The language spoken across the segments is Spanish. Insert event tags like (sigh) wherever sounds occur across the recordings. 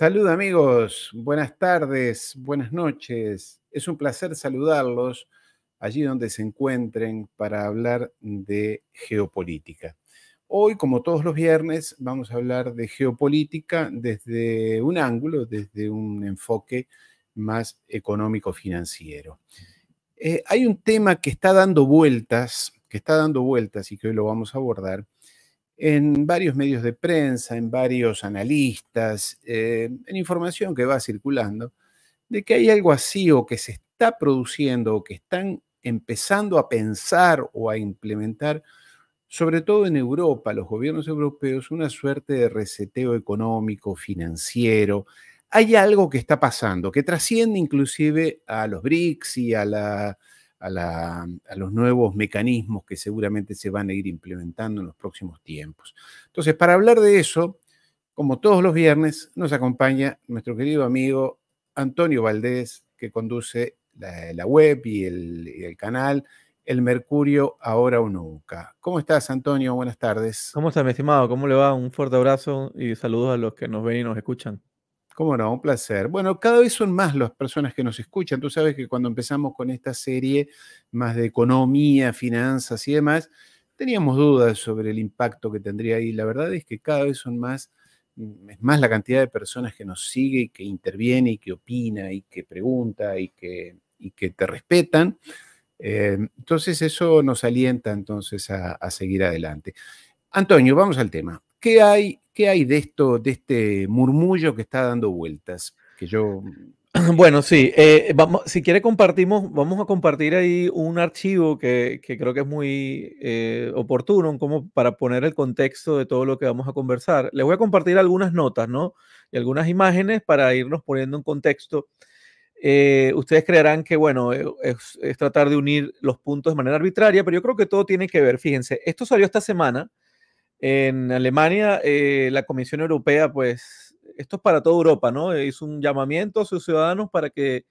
Salud amigos, buenas tardes, buenas noches. Es un placer saludarlos allí donde se encuentren para hablar de geopolítica. Hoy, como todos los viernes, vamos a hablar de geopolítica desde un ángulo, desde un enfoque más económico-financiero. Eh, hay un tema que está dando vueltas, que está dando vueltas y que hoy lo vamos a abordar, en varios medios de prensa, en varios analistas, eh, en información que va circulando, de que hay algo así o que se está produciendo o que están empezando a pensar o a implementar, sobre todo en Europa, los gobiernos europeos, una suerte de reseteo económico, financiero. Hay algo que está pasando, que trasciende inclusive a los BRICS y a la a, los nuevos mecanismos que seguramente se van a ir implementando en los próximos tiempos. Entonces, para hablar de eso, como todos los viernes, nos acompaña nuestro querido amigo Antonio Valdés, que conduce la, web y el, y el, canal El Mercurio Ahora o Nunca. ¿Cómo estás, Antonio? Buenas tardes. ¿Cómo estás, mi estimado? ¿Cómo le va? Un fuerte abrazo y saludos a los que nos ven y nos escuchan. Cómo no, un placer. Bueno, cada vez son más las personas que nos escuchan. Tú sabes que cuando empezamos con esta serie más de economía, finanzas y demás, teníamos dudas sobre el impacto que tendría y la verdad es que cada vez son más mm, es más la cantidad de personas que nos sigue y que interviene y que opina y que pregunta y que, y que te respetan. Eh, entonces eso nos alienta entonces a, a seguir adelante. Antonio, vamos al tema. ¿Qué hay ¿Qué hay de esto, de este murmullo que está dando vueltas? Que yo. (clears throat) Bueno, sí. Eh, vamos, si quiere compartimos, vamos a compartir ahí un archivo que, creo que es muy eh, oportuno como para poner el contexto de todo lo que vamos a conversar. Les voy a compartir algunas notas, ¿no? Y algunas imágenes para irnos poniendo en contexto. Eh, ustedes creerán que, bueno, es, tratar de unir los puntos de manera arbitraria, pero yo creo que todo tiene que ver. Fíjense, esto salió esta semana en Alemania, eh, la Comisión Europea, pues, esto es para toda Europa, ¿no? Eh, hizo un llamamiento a sus ciudadanos para que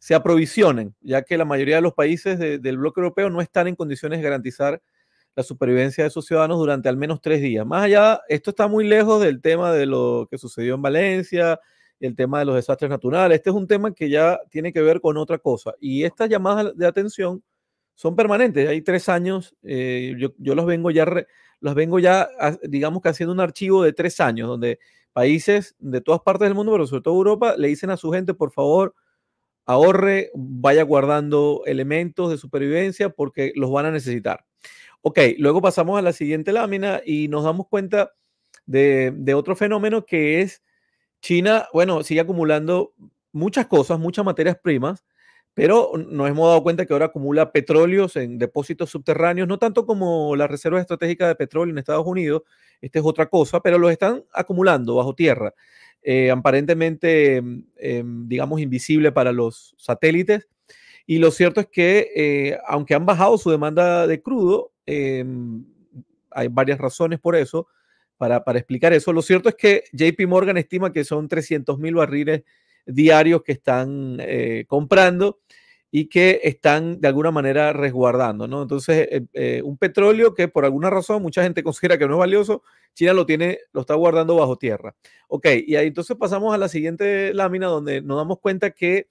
se aprovisionen, ya que la mayoría de los países del bloque europeo no están en condiciones de garantizar la supervivencia de sus ciudadanos durante al menos tres días. Más allá, esto está muy lejos del tema de lo que sucedió en Valencia, el tema de los desastres naturales. Este es un tema que ya tiene que ver con otra cosa. Y estas llamadas de atención son permanentes. Hay tres años, eh, yo, yo, los vengo ya las vengo ya, digamos que haciendo un archivo de tres años, donde países de todas partes del mundo, pero sobre todo Europa, le dicen a su gente, por favor, ahorre, vaya guardando elementos de supervivencia porque los van a necesitar. Ok, luego pasamos a la siguiente lámina y nos damos cuenta de, de otro fenómeno que es China, bueno, sigue acumulando muchas cosas, muchas materias primas, pero nos hemos dado cuenta que ahora acumula petróleos en depósitos subterráneos, no tanto como la reserva estratégica de petróleo en Estados Unidos, esta es otra cosa, pero los están acumulando bajo tierra, eh, aparentemente, em, digamos, invisible para los satélites. Y lo cierto es que, eh, aunque han bajado su demanda de crudo, em, hay varias razones por eso, para, para explicar eso, lo cierto es que JP Morgan estima que son 300 mil barriles diarios que están eh, comprando y que están de alguna manera resguardando, ¿no? Entonces, eh, eh, un petróleo que por alguna razón mucha gente (laughs) considera que no es valioso, China lo tiene, lo está guardando bajo tierra. Ok, y ahí entonces pasamos a la siguiente lámina donde nos damos cuenta que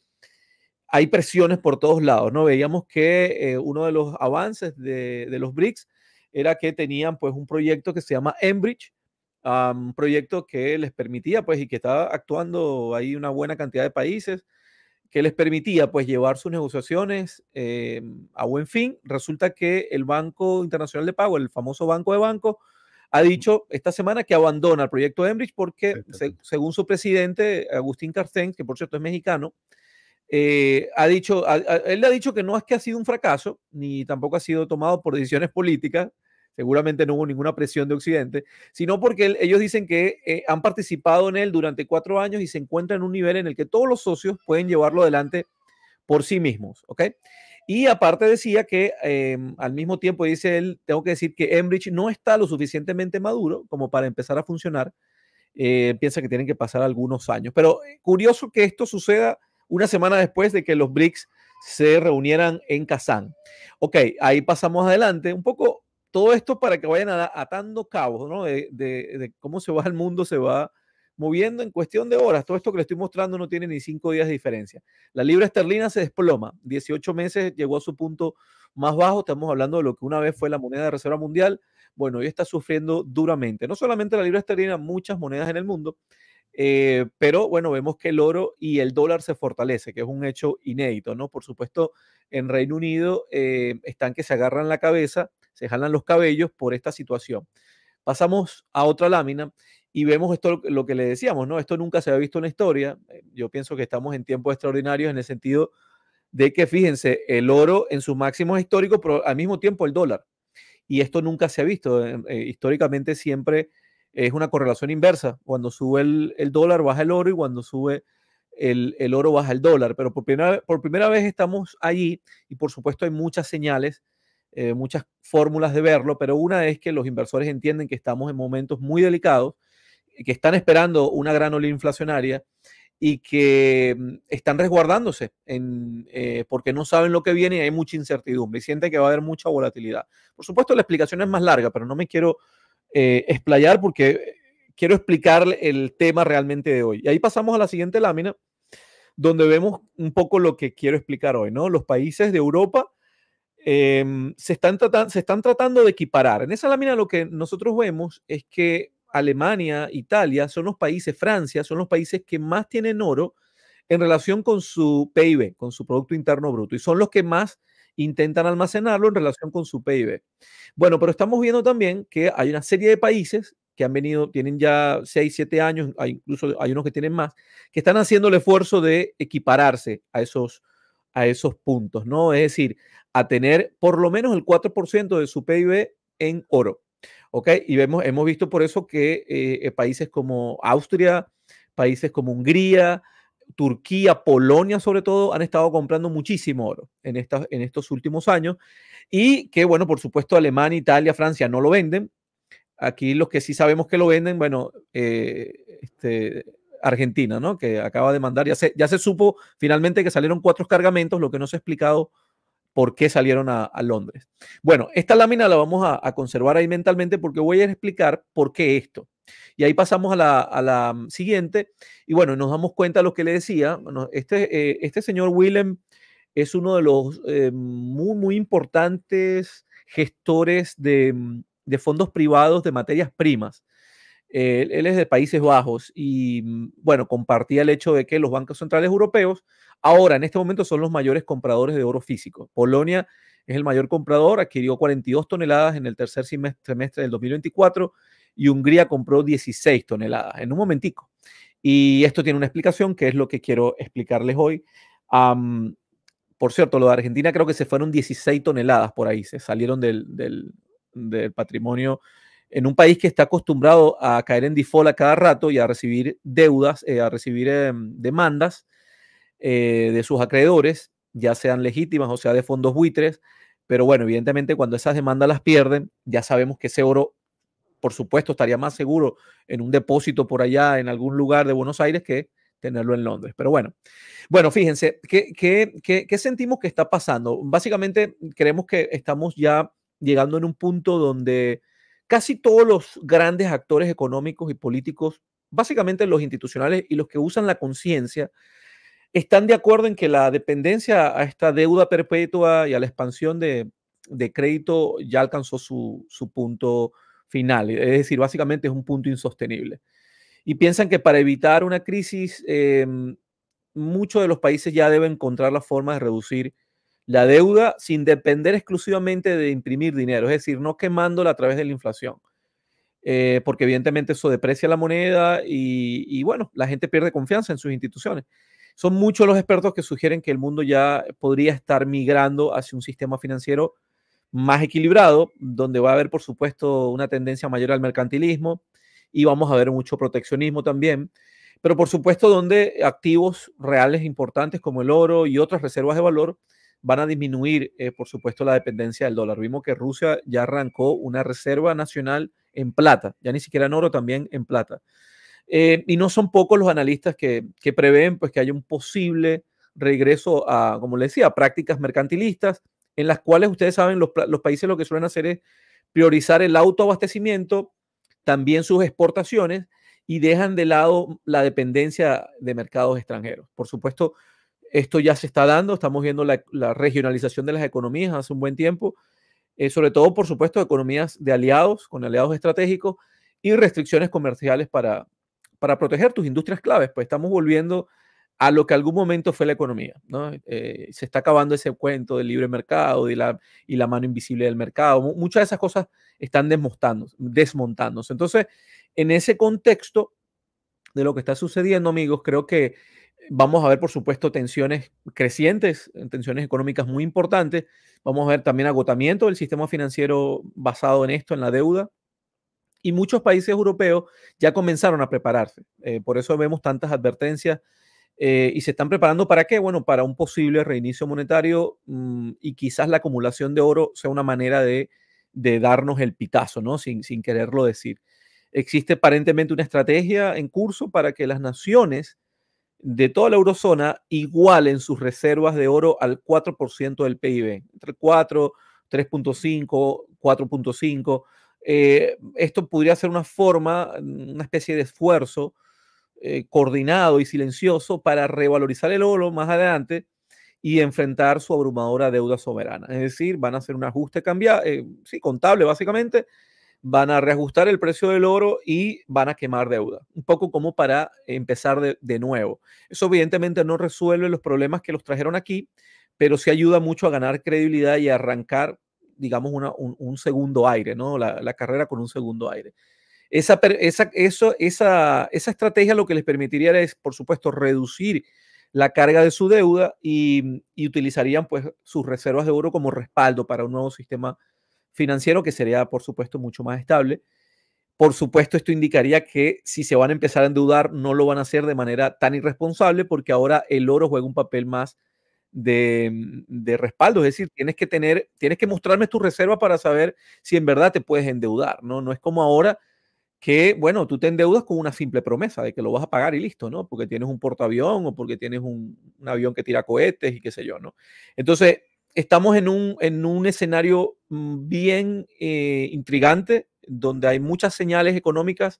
hay presiones por todos lados, ¿no? Veíamos que uno de los avances de, de, los BRICS era que tenían pues un proyecto que se llama Enbridge, un proyecto que les permitía, pues, y que estaba actuando ahí una buena cantidad de países, que les permitía, pues, llevar sus negociaciones eh, a buen fin. Resulta que el Banco Internacional de Pago, el famoso Banco de Banco, ha dicho esta semana que abandona el proyecto Enbridge porque, según su presidente, Agustín Carstens, que por cierto es mexicano, eh, ha dicho, él le ha dicho que no es que ha sido un fracaso, ni tampoco ha sido tomado por decisiones políticas, seguramente no hubo ninguna presión de Occidente, sino porque ellos dicen que eh, han participado en él durante cuatro años y se encuentran en un nivel en el que todos los socios pueden llevarlo adelante por sí mismos, ¿ok? Y aparte decía que em, al mismo tiempo dice él, tengo que decir que Enbridge no está lo suficientemente maduro como para empezar a funcionar, eh, piensa que tienen que pasar algunos años, pero eh, curioso que esto suceda una semana después de que los BRICS se reunieran en Kazán. Ok, ahí pasamos adelante, un poco todo esto para que vayan atando cabos, ¿no? De, cómo se va el mundo, se va moviendo en cuestión de horas. Todo esto que les estoy mostrando no tiene ni cinco días de diferencia. La libra esterlina se desploma. 18 meses llegó a su punto más bajo. Estamos hablando de lo que una vez fue la moneda de reserva mundial. Bueno, hoy está sufriendo duramente. No solamente la libra esterlina, muchas monedas en el mundo. Eh, pero bueno, vemos que el oro y el dólar se fortalece, que es un hecho inédito, ¿no? Por supuesto, en Reino Unido eh, están que se agarran la cabeza se jalan los cabellos por esta situación. Pasamos a otra lámina y vemos esto, lo que le decíamos, ¿no? Esto nunca se ha visto en la historia. Eh, yo pienso que estamos en tiempos extraordinarios en el sentido de que, fíjense, el oro en su máximo histórico, pero al mismo tiempo el dólar. Y esto nunca se ha visto. Eh, eh, históricamente siempre es una correlación inversa. Cuando sube el, dólar, baja el oro y cuando sube el, oro, baja el dólar. Pero por primera, por primera vez estamos allí y por supuesto hay muchas señales eh, muchas fórmulas de verlo, pero una es que los inversores entienden que estamos en momentos muy delicados, que están esperando una gran ola inflacionaria y que mm, están resguardándose eh, porque no saben lo que viene y hay mucha incertidumbre y siente que va a haber mucha volatilidad. Por supuesto, la explicación es más larga, pero no me quiero eh, explayar porque quiero explicar el tema realmente de hoy. Y ahí pasamos a la siguiente lámina, donde vemos un poco lo que quiero explicar hoy, ¿no? Los países de Europa Em, se, están tratando, se están tratando de equiparar. En esa lámina lo que nosotros vemos es que Alemania, Italia son los países, Francia son los países que más tienen oro en relación con su PIB, con su Producto Interno Bruto, y son los que más intentan almacenarlo en relación con su PIB. Bueno, pero estamos viendo también que hay una serie de países que han venido, tienen ya 6, 7 años, incluso hay unos que tienen más, que están haciendo el esfuerzo de equipararse a esos a esos puntos, ¿no? Es decir, a tener por lo menos el 4% de su PIB en oro. ¿Ok? Y vemos, hemos visto por eso que eh, eh, países como Austria, países como Hungría, Turquía, Polonia sobre todo, han estado comprando muchísimo oro en, en estos últimos años. Y que, bueno, por supuesto, Alemania, Italia, Francia no lo venden. Aquí los que sí sabemos que lo venden, bueno, eh, este, Argentina, ¿no? Que acaba de mandar. Ya se, ya se supo finalmente que salieron cuatro cargamentos, lo que no se ha explicado por qué salieron a, Londres. Bueno, esta lámina la vamos a, conservar ahí mentalmente porque voy a explicar por qué esto. Y ahí pasamos a la, mm, siguiente. Y bueno, nos damos cuenta de lo que le decía. este, eh, este señor Willem es uno de los eh, muy, muy importantes gestores de, mm, de fondos privados de materias primas. Él, es de Países Bajos y, mm, bueno, compartía el hecho de que los bancos centrales europeos ahora, en este momento, son los mayores compradores de oro físico. Polonia es el mayor comprador, adquirió 42 toneladas en el tercer semestre del 2024 y Hungría compró 16 toneladas en un momentico. Y esto tiene una explicación que es lo que quiero explicarles hoy. por cierto, lo de Argentina creo que se fueron 16 toneladas por ahí, se salieron del patrimonio en un país que está acostumbrado a caer en default a cada rato y a recibir deudas, eh, a recibir em, demandas eh, de sus acreedores, ya sean legítimas o sea de fondos buitres, pero bueno, evidentemente cuando esas demandas las pierden, ya sabemos que ese oro, por supuesto, estaría más seguro en un depósito por allá, en algún lugar de Buenos Aires, que tenerlo en Londres. Pero bueno, bueno, fíjense, ¿qué, qué sentimos que está pasando? Básicamente creemos que estamos ya llegando en un punto donde Casi todos los grandes actores económicos y políticos, básicamente los institucionales y los que usan la conciencia, están de acuerdo en que la dependencia a esta deuda perpetua y a la expansión de, crédito ya alcanzó su, punto final. Es decir, básicamente es un punto insostenible. Y piensan que para evitar una crisis, em, muchos de los países ya deben encontrar la forma de reducir la deuda sin depender exclusivamente de imprimir dinero, es decir, no quemándola a través de la inflación. Eh, porque evidentemente eso deprecia la moneda y, y, bueno, la gente pierde confianza en sus instituciones. Son muchos los expertos que sugieren que el mundo ya podría estar migrando hacia un sistema financiero más equilibrado, donde va a haber, por supuesto, una tendencia mayor al mercantilismo y vamos a ver mucho proteccionismo también, pero por supuesto donde activos reales importantes como el oro y otras reservas de valor van a disminuir, eh, por supuesto, la dependencia del dólar. Vimos que Rusia ya arrancó una reserva nacional en plata, ya ni siquiera en oro, también en plata. Eh, y no son pocos los analistas que, prevén pues, que haya un posible regreso a, como les decía, prácticas mercantilistas, en las cuales ustedes saben, los, los países lo que suelen hacer es priorizar el autoabastecimiento, también sus exportaciones, y dejan de lado la dependencia de mercados extranjeros. Por supuesto, esto ya se está dando, estamos viendo la, regionalización de las economías hace un buen tiempo, eh, sobre todo, por supuesto, economías de aliados, con aliados estratégicos y restricciones comerciales para, para proteger tus industrias claves. Pues estamos volviendo a lo que algún momento fue la economía. ¿no? Eh, se está acabando ese cuento del libre mercado de la, y la mano invisible del mercado. Muchas de esas cosas están desmontándose. Entonces, en ese contexto de lo que está sucediendo, amigos, creo que Vamos a ver, por supuesto, tensiones crecientes, eh, tensiones económicas muy importantes. Vamos a ver también agotamiento del sistema financiero basado en esto, en la deuda. Y muchos países europeos ya comenzaron a prepararse. Eh, por eso vemos tantas advertencias eh, y se están preparando para qué? Bueno, para un posible reinicio monetario mm, y quizás la acumulación de oro sea una manera de, darnos el pitazo, ¿no? Sin, sin quererlo decir. Existe aparentemente una estrategia en curso para que las naciones de toda la eurozona igual en sus reservas de oro al 4% del PIB, entre 4, 3.5, 4.5. esto podría ser una forma, una especie de esfuerzo eh, coordinado y silencioso para revalorizar el oro más adelante y enfrentar su abrumadora deuda soberana. Es decir, van a hacer un ajuste cambiado, eh, sí, contable básicamente, van a reajustar el precio del oro y van a quemar deuda, un poco como para empezar de, nuevo. Eso evidentemente no resuelve los problemas que los trajeron aquí, pero sí ayuda mucho a ganar credibilidad y a arrancar, digamos, un, segundo aire, ¿no? La, carrera con un segundo aire. Esa, eso, esa estrategia lo que les permitiría es, por supuesto, reducir la carga de su deuda y, y utilizarían pues sus reservas de oro como respaldo para un nuevo sistema financiero que sería, por supuesto, mucho más estable. Por supuesto, esto indicaría que si se van a empezar a endeudar, no lo van a hacer de manera tan irresponsable porque ahora el oro juega un papel más mm, de, respaldo. Es decir, tienes que tener, tienes que mostrarme tu reserva para saber si en verdad te puedes endeudar, ¿no? No es como ahora que, bueno, tú te endeudas con una simple promesa de que lo vas a pagar y listo, ¿no? Porque tienes un portaavión o porque tienes un, un avión que tira cohetes y qué sé yo, ¿no? Entonces, estamos en un, en un escenario mm, bien eh, intrigante, donde hay muchas señales económicas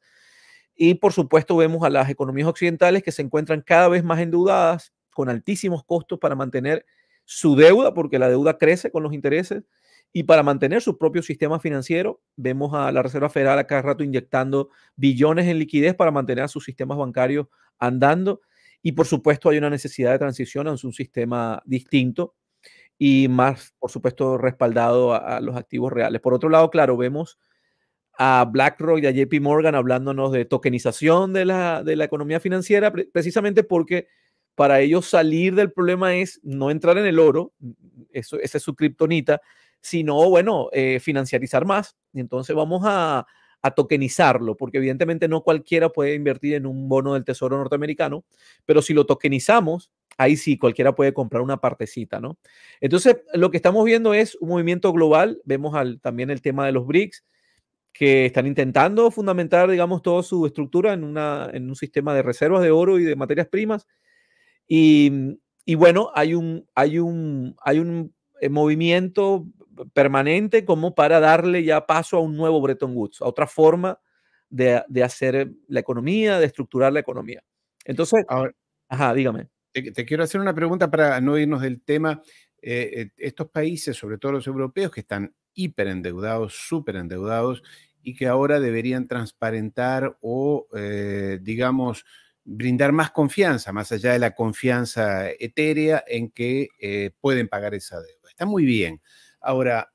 y por supuesto vemos a las economías occidentales que se encuentran cada vez más endeudadas, con altísimos costos para mantener su deuda, porque la deuda crece con los intereses, y para mantener su propio sistema financiero. Vemos a la Reserva Federal a cada rato inyectando billones en liquidez para mantener a sus sistemas bancarios andando. Y por supuesto hay una necesidad de transición a un sistema distinto y más, por supuesto, respaldado a, los activos reales. Por otro lado, claro, vemos a BlackRock y a JP Morgan hablándonos de tokenización de la, economía financiera, precisamente porque para ellos salir del problema es no entrar en el oro, eso, esa es su criptonita, sino, bueno, eh, financiarizar más. Y entonces vamos a, a tokenizarlo, porque evidentemente no cualquiera puede invertir en un bono del Tesoro norteamericano, pero si lo tokenizamos, ahí sí cualquiera puede comprar una partecita, ¿no? Entonces, lo que estamos viendo es un movimiento global, vemos también el tema de los BRICS, que están intentando fundamentar, digamos, toda su estructura en, un sistema de reservas de oro y de materias primas. Y, bueno, hay un, eh, movimiento permanente como para darle ya paso a un nuevo Bretton Woods, a otra forma de, hacer la economía, de estructurar la economía. Entonces, ajá, dígame. Te, quiero hacer una pregunta para no irnos del tema. Eh, eh, estos países, sobre todo los europeos, que están hiperendeudados, superendeudados, y que ahora deberían transparentar o, eh, digamos, brindar más confianza, más allá de la confianza etérea en que pueden pagar esa deuda. Está muy bien. Ahora,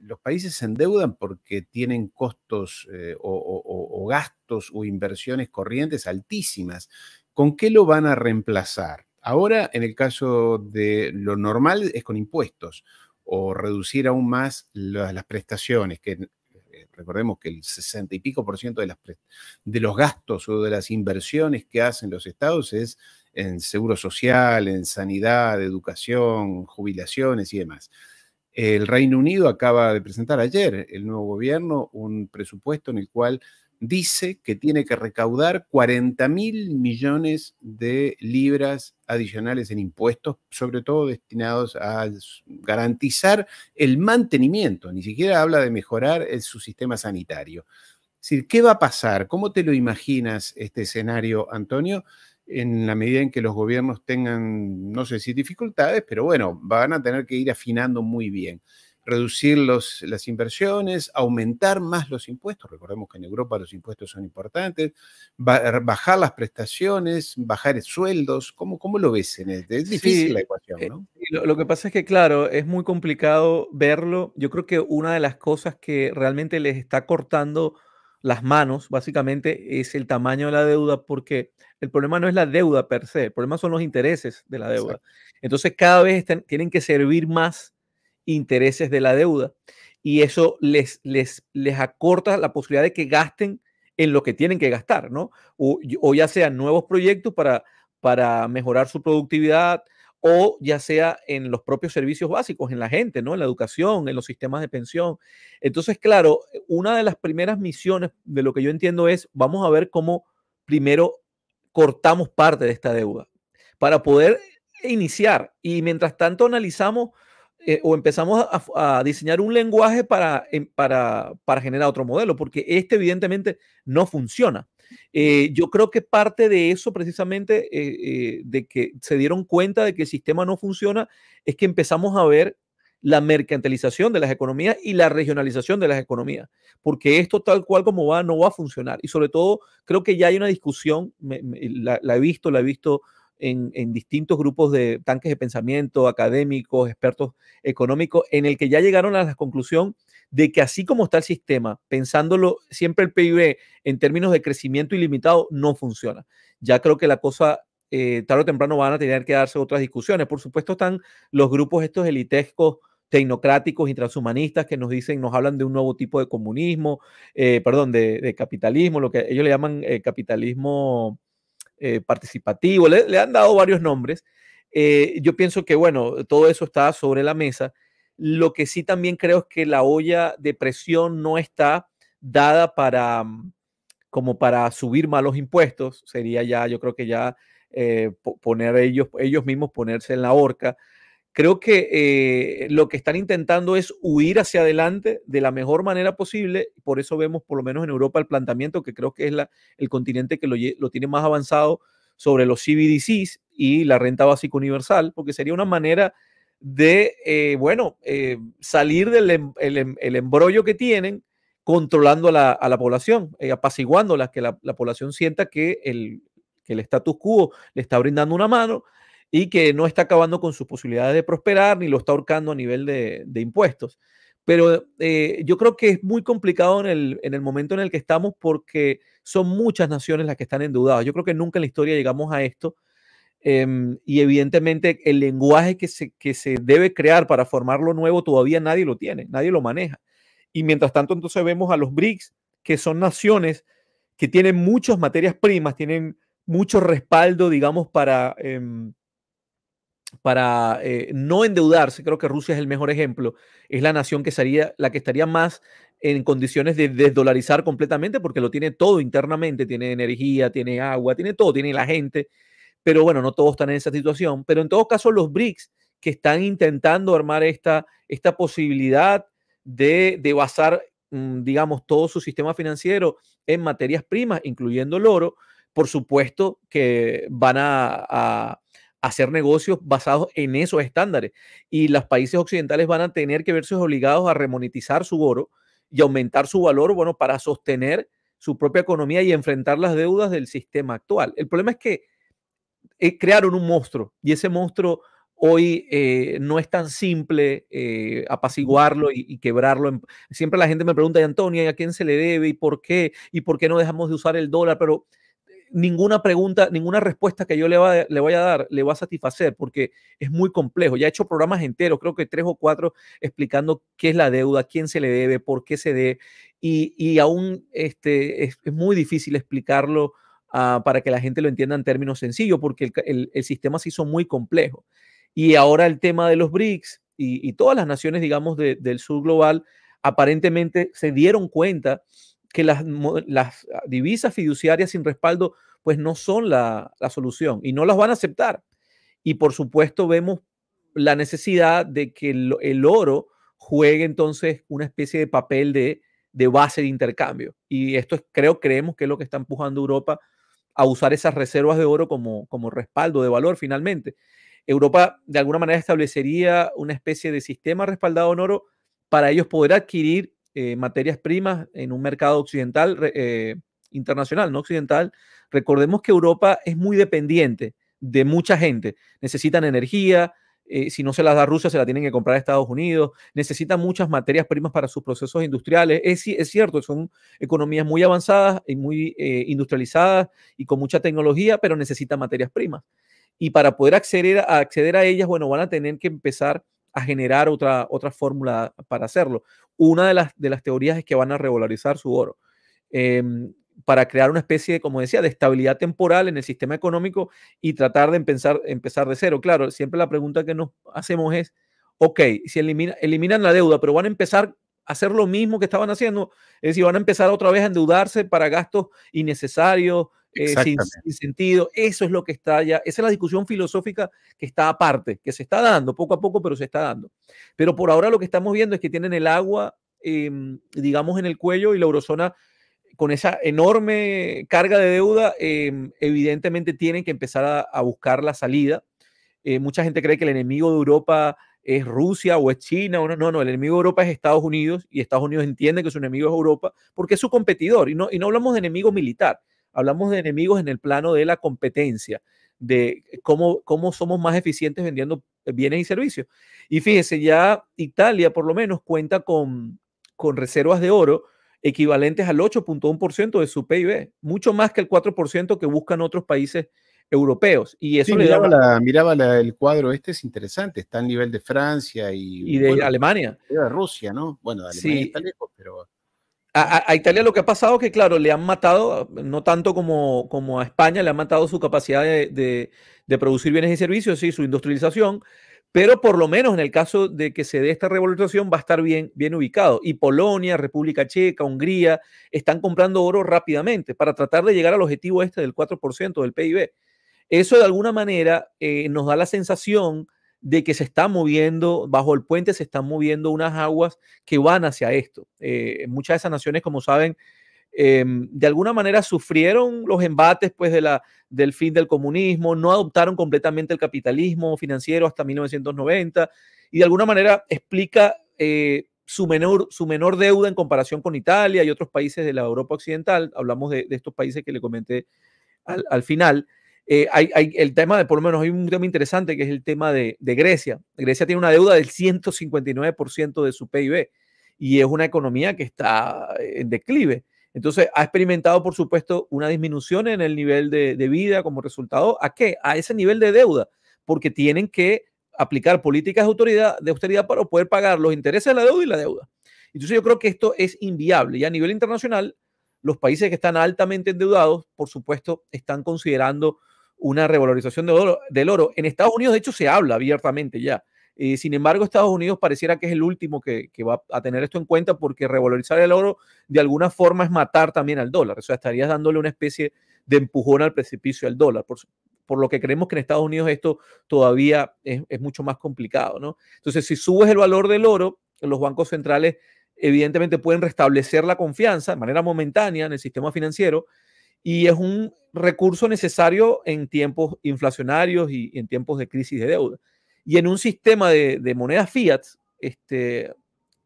los países se endeudan porque tienen costos o, gastos o inversiones corrientes altísimas. ¿con qué lo van a reemplazar? Ahora, en el caso de lo normal, es con impuestos o reducir aún más las prestaciones, que eh, recordemos que el 60 y pico por ciento de, de los gastos o de las inversiones que hacen los estados es en seguro social, en sanidad, educación, jubilaciones y demás. El Reino Unido acaba de presentar ayer el nuevo gobierno un presupuesto en el cual dice que tiene que recaudar 40 mil millones de libras adicionales en impuestos, sobre todo destinados a garantizar el mantenimiento, ni siquiera habla de mejorar el, eh, su sistema sanitario. Es decir, ¿qué va a pasar? ¿Cómo te lo imaginas este escenario, Antonio? en la medida en que los gobiernos tengan, no sé si dificultades, pero bueno, van a tener que ir afinando muy bien reducir los, las inversiones, aumentar más los impuestos. Recordemos que en Europa los impuestos son importantes, er, bajar las prestaciones, bajar sueldos. ¿Cómo, cómo lo ves? Este? Es difícil la ecuación, eh, ¿no? lo, que pasa es que, claro, es muy complicado verlo. Yo creo que una de las cosas que realmente les está cortando las manos, básicamente, es el tamaño de la deuda, porque el problema no es la deuda per se, el problema son los intereses de la deuda. Entonces, cada vez tienen que servir más intereses de la deuda y eso les, les, les acorta la posibilidad de que gasten en lo que tienen que gastar, ¿no? O, ya sean nuevos proyectos para, para mejorar su productividad o ya sea en los propios servicios básicos, en la gente, ¿no? En la educación, en los sistemas de pensión. Entonces, claro, una de las primeras misiones de lo que yo entiendo es, vamos a ver cómo primero cortamos parte de esta deuda para poder iniciar. Y mientras tanto analizamos eh, o empezamos a, diseñar un lenguaje em, para, para, generar otro modelo, porque este evidentemente no funciona. Eh, yo creo que parte de eso precisamente, eh, de que se dieron cuenta de que el sistema no funciona, es que empezamos a ver la mercantilización de las economías y la regionalización de las economías, porque esto tal cual como va no va a funcionar. Y sobre todo, creo que ya hay una discusión, la he visto, la he visto en, distintos grupos de tanques de pensamiento, académicos, expertos económicos, en el que ya llegaron a la conclusión de que así como está el sistema, pensándolo siempre el PIB en términos de crecimiento ilimitado, no funciona. Ya creo que la cosa eh, tarde o temprano van a tener que darse otras discusiones. Por supuesto están los grupos estos elitescos tecnocráticos y transhumanistas que nos dicen, nos hablan de un nuevo tipo de comunismo, eh, perdón, de, capitalismo, lo que ellos le llaman eh, capitalismo eh, participativo, le, han dado varios nombres. Eh, yo pienso que, bueno, todo eso está sobre la mesa. Lo que sí también creo es que la olla de presión no está dada para mm, como para subir malos impuestos. Sería ya, yo creo que ya eh, poner ellos, ellos mismos ponerse en la horca Creo que eh, lo que están intentando es huir hacia adelante de la mejor manera posible. Por eso vemos, por lo menos en Europa, el planteamiento que creo que es el continente que lo, tiene más avanzado sobre los CBDCs y la renta básica universal, porque sería una manera de, eh, bueno, eh, salir del em, em, embrollo que tienen controlando a la, población, apaciguándola, que la, población sienta que el, que el status quo le está brindando una mano y que no está acabando con sus posibilidades de prosperar ni lo está ahorcando a nivel de, impuestos. Pero eh, yo creo que es muy complicado en el, en el, momento en el que estamos porque son muchas naciones las que están endeudadas. Yo creo que nunca en la historia llegamos a esto. Em, y evidentemente el lenguaje que se, que se debe crear para formar lo nuevo todavía nadie lo tiene, nadie lo maneja. Y mientras tanto entonces vemos a los BRICS, que son naciones que tienen muchas materias primas, tienen mucho respaldo, digamos, para... Em, para eh, no endeudarse, creo que Rusia es el mejor ejemplo, es la nación que sería, la que estaría más en condiciones de desdolarizar completamente porque lo tiene todo internamente, tiene energía, tiene agua, tiene todo, tiene la gente, pero bueno, no todos están en esa situación, pero en todo caso los BRICS que están intentando armar esta, esta posibilidad de, basar, mm, digamos, todo su sistema financiero en materias primas, incluyendo el oro, por supuesto que van a hacer negocios basados en esos estándares. Y los países occidentales van a tener que verse obligados a remonetizar su oro y aumentar su valor, bueno, para sostener su propia economía y enfrentar las deudas del sistema actual. El problema es que eh, crearon un monstruo y ese monstruo hoy eh, no es tan simple eh, apaciguarlo y, quebrarlo. Siempre la gente me pregunta, y Antonio, ¿a quién se le debe? ¿Y por qué? ¿Y por qué no dejamos de usar el dólar? Pero ninguna pregunta, ninguna respuesta que yo le, va, le vaya a dar le va a satisfacer porque es muy complejo. Ya he hecho programas enteros, creo que tres o cuatro, explicando qué es la deuda, quién se le debe, por qué se debe, y, y aún este, es, es, muy difícil explicarlo ah, para que la gente lo entienda en términos sencillos porque el, el, sistema se hizo muy complejo. Y ahora el tema de los BRICS y, y todas las naciones, digamos, de, del sur global, aparentemente se dieron cuenta que las, ah, divisas fiduciarias sin respaldo pues no son la, solución y no las van a aceptar. Y por supuesto vemos la necesidad de que el, oro juegue entonces una especie de papel de, base de intercambio. Y esto creo, creemos que es lo que está empujando Europa a usar esas reservas de oro como, como respaldo de valor finalmente. Europa de alguna manera establecería una especie de sistema respaldado en oro para ellos poder adquirir eh, materias primas en un mercado occidental, eh, internacional, no occidental. Recordemos que Europa es muy dependiente de mucha gente. Necesitan energía, eh, si no se las da Rusia, se la tienen que comprar a Estados Unidos, necesitan muchas materias primas para sus procesos industriales. Es, es cierto, son economías muy avanzadas y muy industrializadas y con mucha tecnología, pero necesitan materias primas. Y para poder acceder a, acceder a ellas, bueno, van a tener que empezar a generar otra, otra fórmula para hacerlo. Una de las, de las teorías es que van a regularizar su oro. Em, para crear una especie, como decía, de estabilidad temporal en el sistema económico y tratar de empezar, empezar de cero. Claro, siempre la pregunta que nos hacemos es, ok, si elimina, eliminan la deuda, pero van a empezar a hacer lo mismo que estaban haciendo, es decir, van a empezar otra vez a endeudarse para gastos innecesarios, eh, sin, sentido. Eso es lo que está ya, esa es la discusión filosófica que está aparte, que se está dando poco a poco, pero se está dando. Pero por ahora lo que estamos viendo es que tienen el agua, em, digamos, en el cuello y la eurozona con esa enorme carga de deuda, em, evidentemente tienen que empezar a, buscar la salida. Eh, mucha gente cree que el enemigo de Europa es Rusia o es China. no, no, el enemigo de Europa es Estados Unidos y Estados Unidos entiende que su enemigo es Europa porque es su competidor. Y no, y no hablamos de enemigo militar, Hablamos de enemigos en el plano de la competencia, de cómo, cómo somos más eficientes vendiendo eh, bienes y servicios. Y fíjese, ya Italia por lo menos cuenta con, con reservas de oro equivalentes al 8.1% de su PIB, mucho más que el 4% que buscan otros países europeos. Y eso le la, miraba el cuadro este, es interesante, está a nivel de Francia y, y de Alemania. De Rusia, ¿no? Bueno, de Alemania está lejos, pero... A, Italia lo que ha pasado es que, claro, le han matado, no tanto como, como a España, le han matado su capacidad de, de, producir bienes y servicios, y su industrialización, pero por lo menos en el caso de que se dé esta revolución va a estar bien, bien ubicado. Y Polonia, República Checa, Hungría están comprando oro rápidamente para tratar de llegar al objetivo este del 4% del PIB. Eso de alguna manera eh, nos da la sensación de que se está moviendo, bajo el puente se están moviendo unas aguas que van hacia esto. Eh, muchas de esas naciones, como saben, em, de alguna manera sufrieron los embates pues, de la, del fin del comunismo, no adoptaron completamente el capitalismo financiero hasta 1990 y de alguna manera explica eh, su, menor, su menor deuda en comparación con Italia y otros países de la Europa Occidental. Hablamos de, estos países que le comenté al, al final. Eh, hay, el tema de, por lo menos hay un tema interesante que es el tema de, Grecia. Grecia tiene una deuda del 159% de su PIB y es una economía que está eh, en declive. Entonces, ha experimentado, por supuesto, una disminución en el nivel de, de vida como resultado. ¿A qué? A ese nivel de deuda, porque tienen que aplicar políticas de, autoridad, de austeridad para poder pagar los intereses de la deuda y la deuda. Entonces, yo creo que esto es inviable. Y a nivel internacional, los países que están altamente endeudados, por supuesto, están considerando una revalorización de del oro. En Estados Unidos, de hecho, se habla abiertamente ya. Eh, sin embargo, Estados Unidos pareciera que es el último que, va a tener esto en cuenta porque revalorizar el oro de alguna forma es matar también al dólar. O sea, estarías dándole una especie de empujón al precipicio al dólar. Por, por lo que creemos que en Estados Unidos esto todavía es, mucho más complicado. ¿no? Entonces, si subes el valor del oro, los bancos centrales evidentemente pueden restablecer la confianza de manera momentánea en el sistema financiero y es un recurso necesario en tiempos inflacionarios y, en tiempos de crisis de deuda. Y en un sistema de, monedas fiat, este,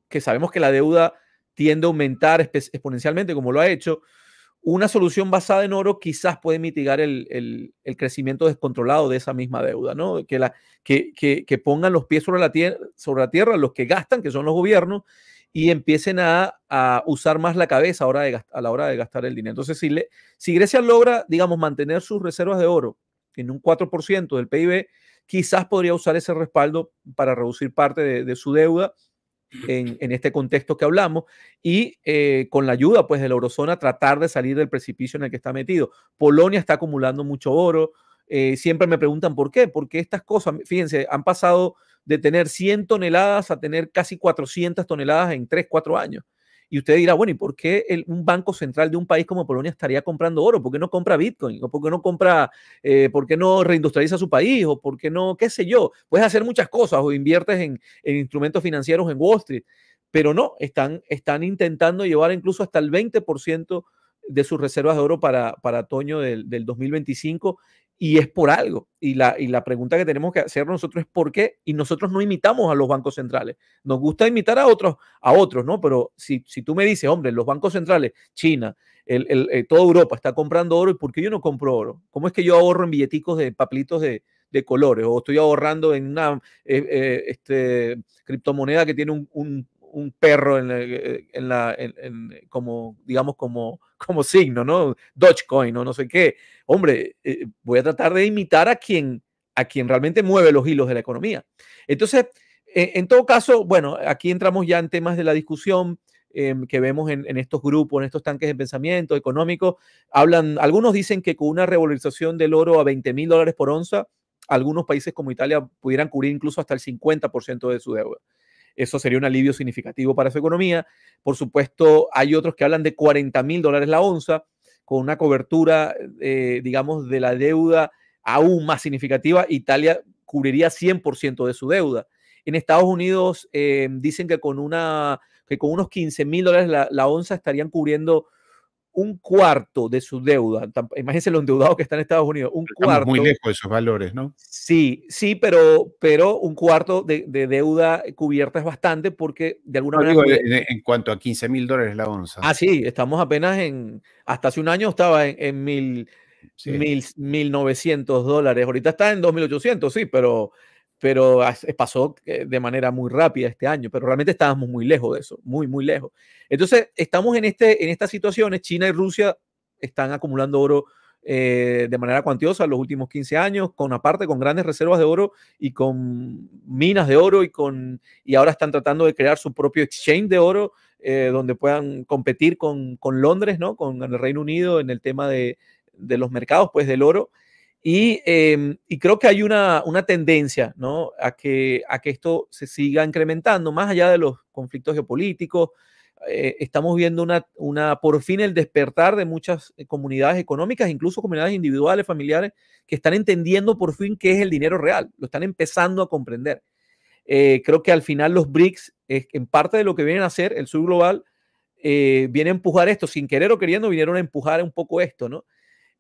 que sabemos que la deuda tiende a aumentar exponencialmente como lo ha hecho, una solución basada en oro quizás puede mitigar el, crecimiento descontrolado de esa misma deuda, ¿no? Que, la, pongan los pies sobre la, tierra, sobre la tierra los que gastan, que son los gobiernos, y empiecen a, usar más la cabeza a, la hora de gastar el dinero. Entonces, si, si Grecia logra, digamos, mantener sus reservas de oro en un 4% del PIB, quizás podría usar ese respaldo para reducir parte de, su deuda en, este contexto que hablamos y eh, con la ayuda pues de la eurozona tratar de salir del precipicio en el que está metido. Polonia está acumulando mucho oro. Eh, siempre me preguntan por qué, porque estas cosas, fíjense, han pasado de tener 100 toneladas a tener casi 400 toneladas en 3, 4 años. Y usted dirá, bueno, ¿y por qué un banco central de un país como Polonia estaría comprando oro? ¿Por qué no compra Bitcoin? ¿O por qué no compra, eh, por no reindustrializa su país? ¿O por qué no, qué sé yo? Puedes hacer muchas cosas o inviertes en, instrumentos financieros en Wall Street, pero no, están, están intentando llevar incluso hasta el 20% de sus reservas de oro para, para otoño del, del, 2025 y es por algo. Y la, y la pregunta que tenemos que hacer nosotros es por qué. Y nosotros no imitamos a los bancos centrales. Nos gusta imitar a otros, a otros, ¿no? Pero si, tú me dices, hombre, los bancos centrales, China, eh, toda Europa está comprando oro, ¿y por qué yo no compro oro? ¿Cómo es que yo ahorro en billeticos de papelitos de, colores? ¿O estoy ahorrando en una eh, eh, este, criptomoneda que tiene un un perro en, eh, eh, la, eh, como, digamos, como, (laughs) como signo, ¿no? Dogecoin o ¿no? sé qué. Hombre, voy a tratar de imitar a quien, a quien realmente mueve los hilos de la economía. Entonces, en todo caso, bueno, aquí entramos ya en temas de la discusión que vemos en, estos grupos, en estos tanques de pensamiento económico. Hablan, algunos dicen que con una revalorización del oro a 20 mil dólares por onza, algunos países como Italia pudieran cubrir incluso hasta el 50% de su deuda. Eso sería un alivio significativo para su economía. Por supuesto, hay otros que hablan de 40 mil dólares la onza, con una cobertura, eh, digamos, de la deuda aún más significativa. Italia cubriría 100% de su deuda. En Estados Unidos eh, dicen que con, una, que con unos 15 mil dólares la, la onza estarían cubriendo un cuarto de su deuda, imagínense los endeudados que están en Estados Unidos, un cuarto. Muy lejos de esos valores, ¿no? Sí, sí, pero, pero un cuarto de, deuda cubierta es bastante porque de alguna manera. en, cuanto a 15 mil dólares la onza. Ah, sí, estamos apenas en. Hasta hace un año estaba en, mil mil. 1.900 dólares. Ahorita está en 2.800, sí, pero pero eh, pasó eh, de manera muy rápida este año, pero realmente estábamos muy lejos de eso, muy, muy lejos. Entonces, estamos en, este, en estas situaciones, China y Rusia están acumulando oro eh, de manera cuantiosa los últimos 15 años, con aparte con grandes reservas de oro y con minas de oro y, con, y ahora están tratando de crear su propio exchange de oro donde puedan competir con, Londres, ¿no? con el Reino Unido en el tema de, de los mercados pues, del oro. Em, y, creo que hay una, una tendencia ¿no? a, que, a que esto se siga incrementando, más allá de los conflictos geopolíticos. Eh, estamos viendo una, una, por fin el despertar de muchas eh, comunidades económicas, incluso comunidades individuales, familiares, que están entendiendo por fin qué es el dinero real, lo están empezando a comprender. Eh, creo que al final los BRICS, en parte de lo que vienen a hacer, el sur global, viene a empujar esto, sin querer o queriendo, vinieron a empujar un poco esto, ¿no?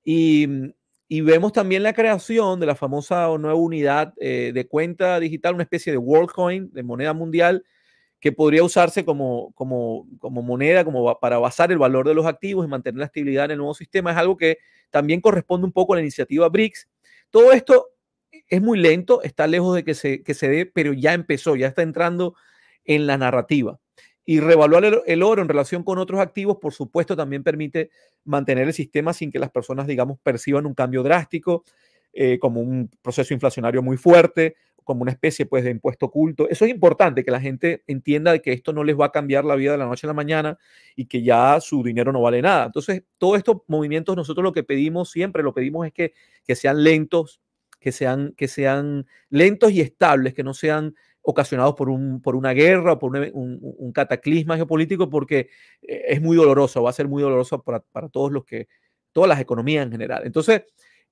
Y, mm, y vemos también la creación de la famosa nueva unidad eh, de cuenta digital, una especie de World Coin, de moneda mundial, que podría usarse como, moneda, como para basar el valor de los activos y mantener la estabilidad en el nuevo sistema. Es algo que también corresponde un poco a la iniciativa BRICS. Todo esto es muy lento, está lejos de que se, que se dé, pero ya empezó, ya está entrando en la narrativa. Y revaluar el, oro en relación con otros activos, por supuesto, también permite mantener el sistema sin que las personas, digamos, perciban un cambio drástico, eh, como un proceso inflacionario muy fuerte, como una especie pues, de impuesto oculto. Eso es importante, que la gente entienda que esto no les va a cambiar la vida de la noche a la mañana y que ya su dinero no vale nada. Entonces, todos estos movimientos nosotros lo que pedimos siempre, lo pedimos es que, que sean lentos, que sean, que sean lentos y estables, que no sean ocasionados por, un, por una guerra o por un, un, cataclisma geopolítico, porque eh, es muy doloroso, va a ser muy doloroso para, todos los que, todas las economías en general. Entonces,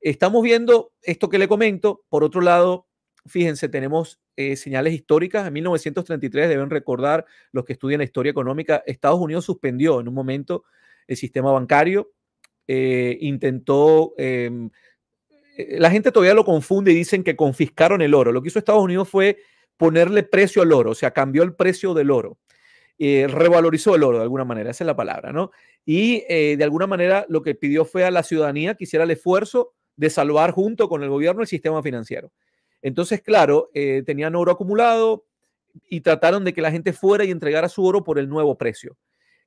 estamos viendo esto que le comento. Por otro lado, fíjense, tenemos eh, señales históricas. En 1933, deben recordar los que estudian la historia económica, Estados Unidos suspendió en un momento el sistema bancario, eh, intentó... Em, la gente todavía lo confunde y dicen que confiscaron el oro. Lo que hizo Estados Unidos fue ponerle precio al oro, o sea, cambió el precio del oro, eh, revalorizó el oro de alguna manera, esa es la palabra, ¿no? Y eh, de alguna manera lo que pidió fue a la ciudadanía que hiciera el esfuerzo de salvar junto con el gobierno el sistema financiero. Entonces, claro, eh, tenían oro acumulado y trataron de que la gente fuera y entregara su oro por el nuevo precio.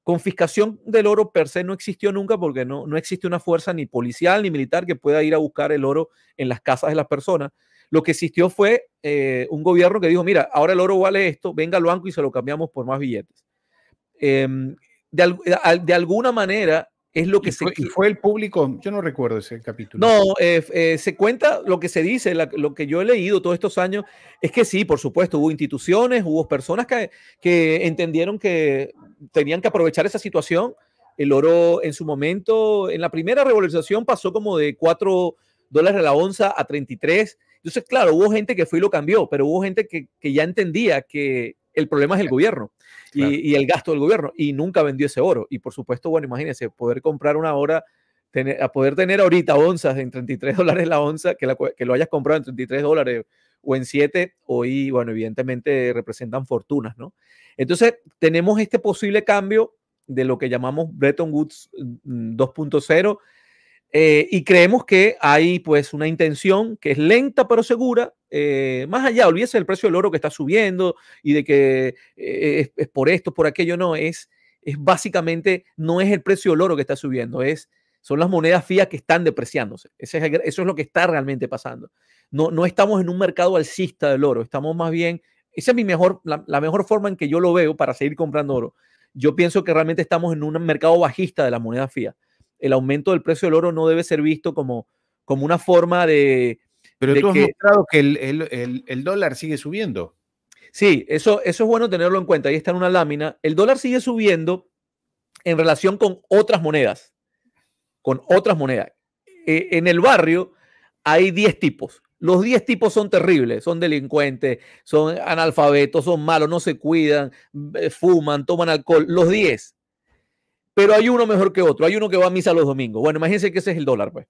Confiscación del oro per se no existió nunca porque no, no existe una fuerza ni policial ni militar que pueda ir a buscar el oro en las casas de las personas. Lo que existió fue eh, un gobierno que dijo, mira, ahora el oro vale esto, venga al banco y se lo cambiamos por más billetes. Em, eh, de, alguna manera es lo que se... Y fue el público, yo no recuerdo ese capítulo. No, eh, se cuenta lo que se dice, lo que yo he leído todos estos años, es que sí, por supuesto, hubo instituciones, hubo personas que, entendieron que tenían que aprovechar esa situación. El oro en su momento, en la primera revalorización pasó como de 4 dólares a la onza a 33 entonces, claro, hubo gente que fue y lo cambió, pero hubo gente que, que ya entendía que el problema es el gobierno y, y, el gasto del gobierno y nunca vendió ese oro. Y por supuesto, bueno, imagínense, poder comprar una hora, tener, a poder tener ahorita onzas en 33 dólares la onza, que, la, que lo hayas comprado en 33 dólares o en 7, hoy, bueno, evidentemente representan fortunas, ¿no? Entonces, tenemos este posible cambio de lo que llamamos Bretton Woods 2.0 mm, mm, eh, y creemos que hay pues una intención que es lenta pero segura, eh, más allá, olvídese del precio del oro que está subiendo y de que eh, es, por esto, por aquello, no, es, es básicamente, no es el precio del oro que está subiendo, es, son las monedas fías que están depreciándose. eso es lo que está realmente pasando. No, no estamos en un mercado alcista del oro, estamos más bien, esa es mi mejor, la mejor forma en que yo lo veo para seguir comprando oro. Yo pienso que realmente estamos en un mercado bajista de la moneda fía el aumento del precio del oro no debe ser visto como, como una forma de... Pero tú has mostrado que el, dólar sigue subiendo. Sí, eso, eso es bueno tenerlo en cuenta. Ahí está en una lámina. El dólar sigue subiendo en relación con otras monedas. Con otras monedas. E, en el barrio hay 10 tipos. Los 10 tipos son terribles, son delincuentes, son analfabetos, son malos, no se cuidan, eh, fuman, toman alcohol. Los 10 pero hay uno mejor que otro, hay uno que va a misa los domingos. Bueno, imagínense que ese es el dólar, pues.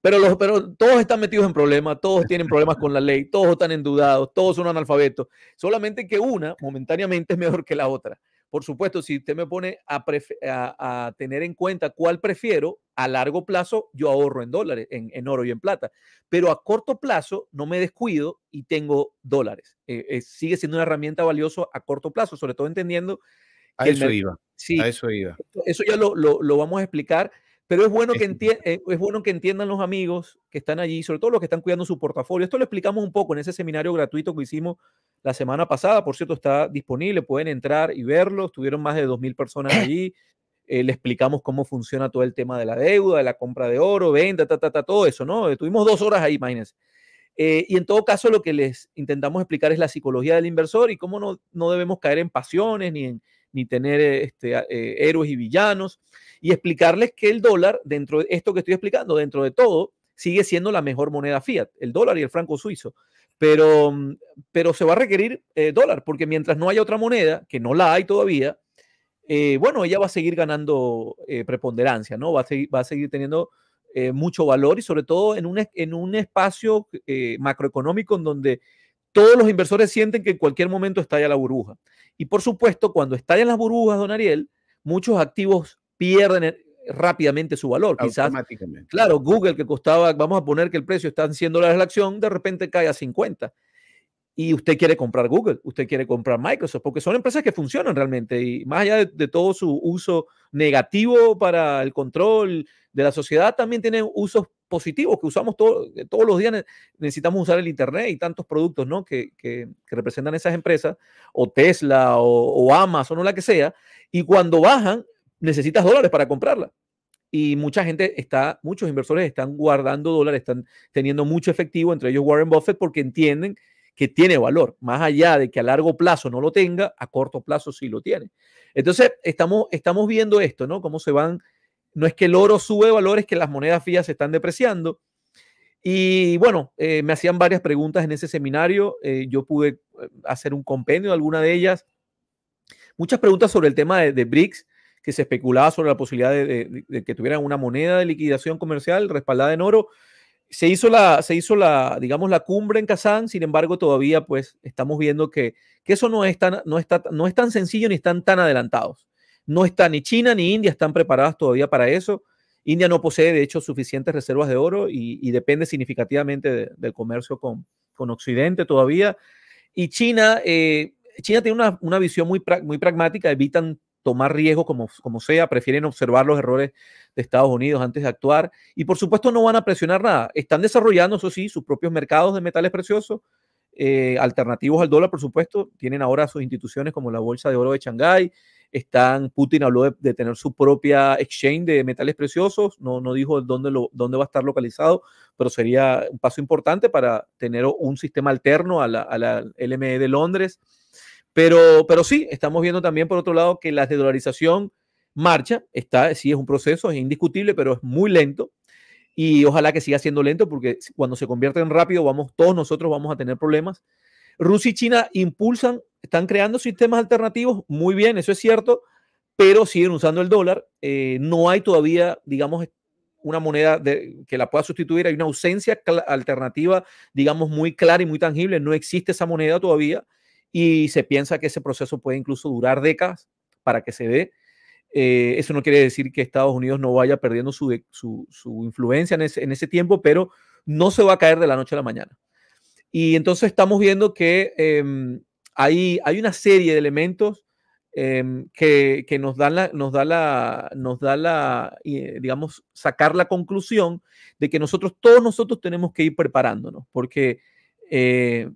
Pero, todos están metidos en problemas, todos tienen problemas con la ley, todos están endudados, todos son analfabetos, solamente que una momentáneamente es mejor que la otra. Por supuesto, si usted me pone a, tener en cuenta cuál prefiero, a largo plazo yo ahorro en dólares, en, oro y en plata, pero a corto plazo no me descuido y tengo dólares. Eh, eh, sigue siendo una herramienta valiosa a corto plazo, sobre todo entendiendo... que eso Sí, a eso iba. Eso ya lo, vamos a explicar, pero es bueno, que entiendan, eh, es bueno que entiendan los amigos que están allí, sobre todo los que están cuidando su portafolio. Esto lo explicamos un poco en ese seminario gratuito que hicimos la semana pasada. Por cierto, está disponible, pueden entrar y verlo. Estuvieron más de 2.000 personas (clears throat) allí. Eh, le explicamos cómo funciona todo el tema de la deuda, de la compra de oro, venta, ta, ta, ta, todo eso, ¿no? Estuvimos dos horas ahí, imagínense. Eh, y en todo caso, lo que les intentamos explicar es la psicología del inversor y cómo no, no debemos caer en pasiones ni en, ni tener este, eh, héroes y villanos, y explicarles que el dólar, dentro de esto que estoy explicando, dentro de todo, sigue siendo la mejor moneda fiat, el dólar y el franco suizo. Pero, pero se va a requerir eh, dólar, porque mientras no haya otra moneda, que no la hay todavía, eh, bueno, ella va a seguir ganando preponderancia, ¿no? Va a seguir, va a seguir teniendo mucho valor y sobre todo en un, en un espacio macroeconómico en donde todos los inversores sienten que en cualquier momento estalla la burbuja. Y por supuesto, cuando en las burbujas, don Ariel, muchos activos pierden eh, rápidamente su valor. Quizás, claro, Google que costaba, vamos a poner que el precio está en 100 dólares la acción, de repente cae a 50 y usted quiere comprar Google, usted quiere comprar Microsoft, porque son empresas que funcionan realmente y más allá de, todo su uso negativo para el control de la sociedad, también tienen usos positivos que usamos eh, todos los días, necesitamos usar el Internet y tantos productos ¿no? que, representan esas empresas, o Tesla, o, o Amazon, o la que sea, y cuando bajan, necesitas dólares para comprarla y mucha gente está, muchos inversores están guardando dólares, están teniendo mucho efectivo, entre ellos Warren Buffett, porque entienden que tiene valor, más allá de que a largo plazo no lo tenga, a corto plazo sí lo tiene. Entonces, estamos, estamos viendo esto, ¿no? Cómo se van, no es que el oro sube de valor, es que las monedas frías se están depreciando. Y bueno, eh, me hacían varias preguntas en ese seminario, eh, yo pude eh, hacer un compendio de alguna de ellas. Muchas preguntas sobre el tema de, BRICS, que se especulaba sobre la posibilidad de, que tuvieran una moneda de liquidación comercial respaldada en oro se hizo la, se hizo la, digamos, la cumbre en Kazán, sin embargo, todavía pues estamos viendo que, eso no es, tan, no, está, no es sencillo ni están tan adelantados. No está ni China ni India están preparadas todavía para eso. India no posee, de hecho, suficientes reservas de oro y, depende significativamente del comercio con, Occidente todavía. Y China, eh, China tiene una, visión muy, muy pragmática, evitan tomar riesgo como, como sea, prefieren observar los errores de Estados Unidos antes de actuar y por supuesto no van a presionar nada. Están desarrollando, eso sí, sus propios mercados de metales preciosos, eh, alternativos al dólar, por supuesto. Tienen ahora sus instituciones como la Bolsa de Oro de Shanghái. Están, Putin habló de, de tener su propia exchange de metales preciosos, no, no dijo dónde, lo, dónde va a estar localizado, pero sería un paso importante para tener un sistema alterno a la, a la LME de Londres. Pero, sí, estamos viendo también por otro lado que la desdolarización marcha, está, sí es un proceso, es indiscutible, pero es muy lento y ojalá que siga siendo lento porque cuando se convierte en rápido vamos todos nosotros vamos a tener problemas. Rusia y China impulsan, están creando sistemas alternativos, muy bien, eso es cierto, pero siguen usando el dólar. Eh, no hay todavía, digamos, una moneda que la pueda sustituir, hay una ausencia alternativa, digamos, muy clara y muy tangible, no existe esa moneda todavía y se piensa que ese proceso puede incluso durar décadas para que se dé. Eh, eso no quiere decir que Estados Unidos no vaya perdiendo su, su, influencia en ese, en ese, tiempo, pero no se va a caer de la noche a la mañana. Y entonces estamos viendo que em, hay, hay, una serie de elementos em, que, que, nos dan nos da la, nos da la eh, digamos, sacar la conclusión de que nosotros, todos nosotros tenemos que ir preparándonos, porque eh,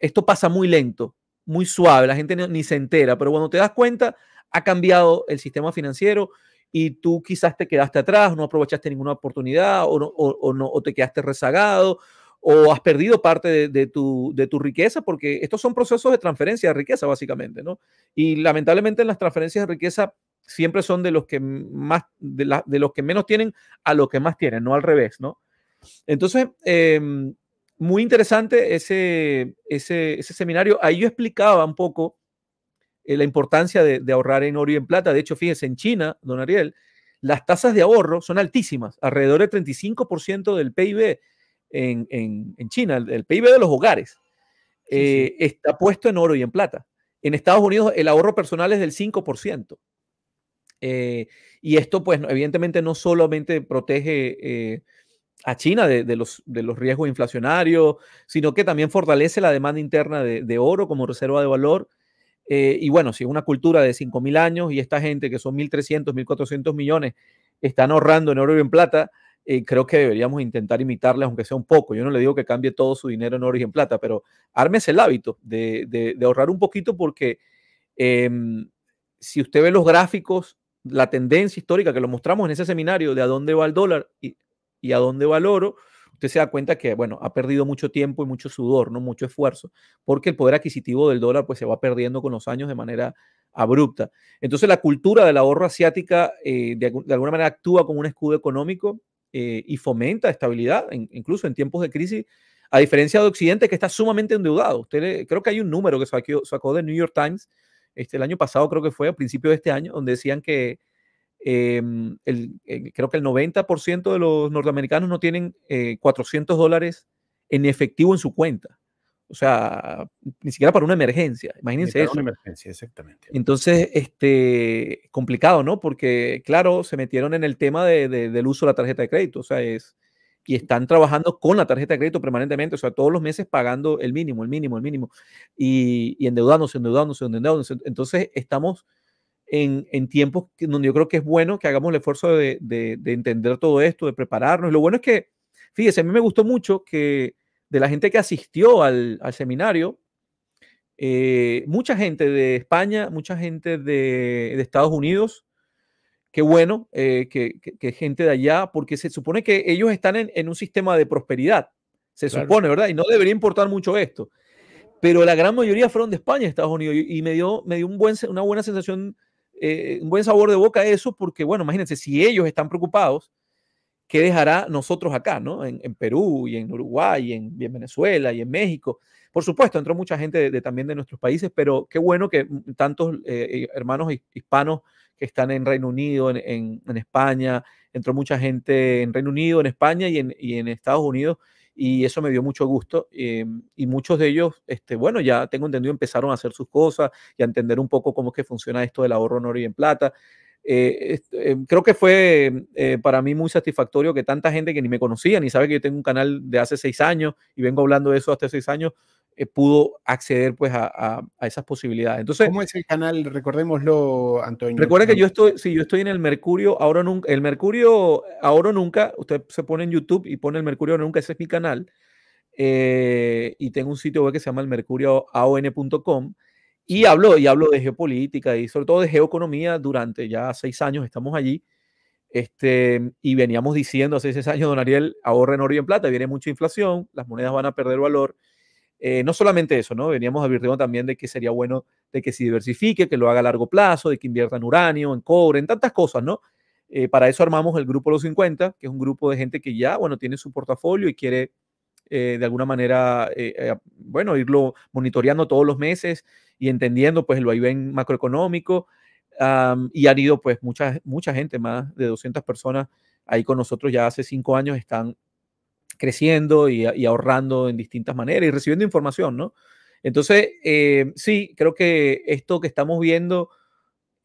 esto pasa muy lento muy suave, la gente ni se entera, pero cuando te das cuenta, ha cambiado el sistema financiero y tú quizás te quedaste atrás, no aprovechaste ninguna oportunidad o, o, te quedaste rezagado o has perdido parte de, tu, de, tu, riqueza, porque estos son procesos de transferencia de riqueza, básicamente, ¿no? Y lamentablemente en las transferencias de riqueza siempre son de los que más, de, la, de los que menos tienen a los que más tienen, no al revés, ¿no? Entonces, em, muy interesante ese, ese, seminario. Ahí yo explicaba un poco eh, la importancia de, ahorrar en oro y en plata. De hecho, fíjense, en China, don Ariel, las tasas de ahorro son altísimas, alrededor del 35% del PIB en, China, el, PIB de los hogares, eh, está puesto en oro y en plata. En Estados Unidos el ahorro personal es del 5%. Eh, y esto, pues, evidentemente no solamente protege a China de, los, de los riesgos inflacionarios, sino que también fortalece la demanda interna de, oro como reserva de valor. Eh, y bueno, si es una cultura de 5.000 años y esta gente que son 1.300, 1.400 millones están ahorrando en oro y en plata, eh, creo que deberíamos intentar imitarles, aunque sea un poco. Yo no le digo que cambie todo su dinero en oro y en plata, pero ármese el hábito de, ahorrar un poquito porque em, si usted ve los gráficos, la tendencia histórica que lo mostramos en ese seminario de a dónde va el dólar, y y a dónde valoro usted se da cuenta que, bueno, ha perdido mucho tiempo y mucho sudor, ¿no? Mucho esfuerzo, porque el poder adquisitivo del dólar pues se va perdiendo con los años de manera abrupta. Entonces la cultura del ahorro asiática eh, de, alguna manera actúa como un escudo económico eh, y fomenta estabilidad, incluso en tiempos de crisis, a diferencia de Occidente que está sumamente endeudado. Usted creo que hay un número que sacó, sacó de New York Times este, el año pasado, creo que fue a principios de este año, donde decían que Em, eh, creo que el 90% de los norteamericanos no tienen 400 eh, dólares en efectivo en su cuenta. O sea, ni siquiera para una emergencia. Imagínense para Una emergencia, exactamente. Entonces, este, complicado, ¿no? Porque, claro, se metieron en el tema de, del uso de la tarjeta de crédito. O sea, es. Y están trabajando con la tarjeta de crédito permanentemente, o sea, todos los meses pagando el mínimo, el mínimo, el mínimo. Y, y endeudándose, endeudándose, endeudándose. Entonces, estamos en, en, tiempos donde yo creo que es bueno que hagamos el esfuerzo de, entender todo esto, de prepararnos. Lo bueno es que, fíjese, a mí me gustó mucho que de la gente que asistió al, seminario, eh, mucha gente de España, mucha gente de, Estados Unidos, qué bueno eh, que, gente de allá, porque se supone que ellos están en, un sistema de prosperidad, se supone, ¿verdad? Y no debería importar mucho esto. Pero la gran mayoría fueron de España, Estados Unidos, y, me dio, me dio un buen, una buena sensación eh, un buen sabor de boca eso, porque bueno, imagínense, si ellos están preocupados, ¿qué dejará nosotros acá, ¿no? En, Perú y en Uruguay y en, Venezuela y en México. Por supuesto, entró mucha gente también de nuestros países, pero qué bueno que mm, tantos eh, eh, hermanos hispanos que están en Reino Unido, en, España, entró mucha gente en Reino Unido, en España y en, y en Estados Unidos y eso me dio mucho gusto. Eh, y muchos de ellos, este, bueno, ya tengo entendido, empezaron a hacer sus cosas y a entender un poco cómo es que funciona esto del ahorro en oro y en plata. Eh, eh, creo que fue para mí muy satisfactorio que tanta gente que ni me conocía, ni sabe que yo tengo un canal de hace seis años y vengo hablando de eso hace seis años, eh, pudo acceder pues a, a, esas posibilidades. Entonces, ¿Cómo es el canal? Recordémoslo, Antonio. Recuerda que yo estoy, si yo estoy en el Mercurio, ahora nunca, el Mercurio, ahora nunca, usted se pone en YouTube y pone el Mercurio nunca, ese es mi canal. Eh, y tengo un sitio web que se llama el y hablo, y hablo de geopolítica y sobre todo de geoeconomía durante ya seis años, estamos allí. Este, y veníamos diciendo hace seis años, don Ariel, ahorren oro y en plata, viene mucha inflación, las monedas van a perder valor eh, no solamente eso, ¿no? Veníamos advirtiendo también de que sería bueno de que se diversifique, que lo haga a largo plazo, de que invierta en uranio, en cobre, en tantas cosas, ¿no? Eh, para eso armamos el grupo Los 50, que es un grupo de gente que ya, bueno, tiene su portafolio y quiere eh, de alguna manera, bueno, irlo monitoreando todos los meses y entendiendo pues el vaivén macroeconómico. y han ido pues mucha, mucha gente, más de 200 personas ahí con nosotros ya hace cinco años, están creciendo y, ahorrando en distintas maneras y recibiendo información, ¿no? Entonces, eh, sí, creo que esto que estamos viendo,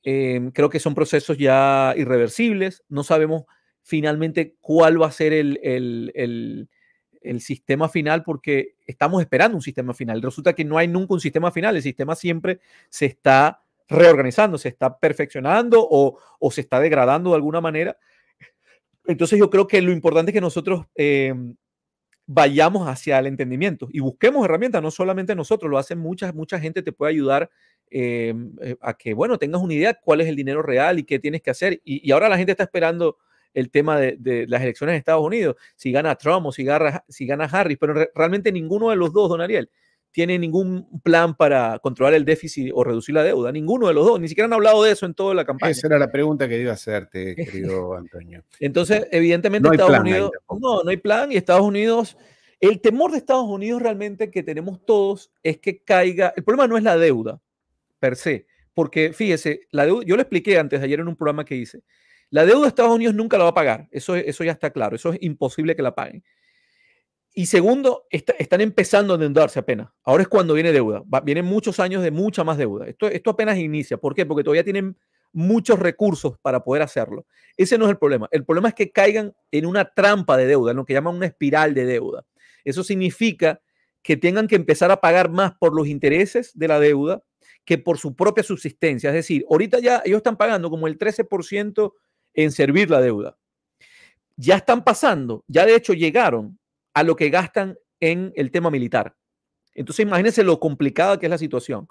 eh, creo que son procesos ya irreversibles. No sabemos finalmente cuál va a ser el, el, el, sistema final porque estamos esperando un sistema final. Resulta que no hay nunca un sistema final. El sistema siempre se está reorganizando, se está perfeccionando o, o se está degradando de alguna manera. Entonces yo creo que lo importante es que nosotros eh, vayamos hacia el entendimiento y busquemos herramientas, no solamente nosotros, lo hacen muchas, mucha gente te puede ayudar em, eh, a que, bueno, tengas una idea cuál es el dinero real y qué tienes que hacer. Y, ahora la gente está esperando el tema de, las elecciones de Estados Unidos, si gana Trump o si gana, si gana Harris, pero realmente ninguno de los dos, don Ariel, tiene ningún plan para controlar el déficit o reducir la deuda. Ninguno de los dos. Ni siquiera han hablado de eso en toda la campaña. Esa era la pregunta que iba a hacerte, (laughs) querido Antonio. Entonces, evidentemente, no Estados Unidos. No, no hay plan. Y Estados Unidos. El temor de Estados Unidos realmente que tenemos todos es que caiga. El problema no es la deuda per se. Porque fíjese, la deuda, yo lo expliqué antes ayer en un programa que hice. La deuda de Estados Unidos nunca la va a pagar. Eso, eso ya está claro. Eso es imposible que la paguen. Y segundo, están empezando a endeudarse apenas. Ahora es cuando viene deuda. vienen muchos años de mucha más deuda. Esto, esto apenas inicia. ¿Por qué? Porque todavía tienen muchos recursos para poder hacerlo. Ese no es el problema. El problema es que caigan en una trampa de deuda, en lo que llaman una espiral de deuda. Eso significa que tengan que empezar a pagar más por los intereses de la deuda que por su propia subsistencia. Es decir, ahorita ya ellos están pagando como el 13% en servir la deuda. Ya están pasando, ya de hecho llegaron a lo que gastan en el tema militar. Entonces imagínense lo complicada que es la situación.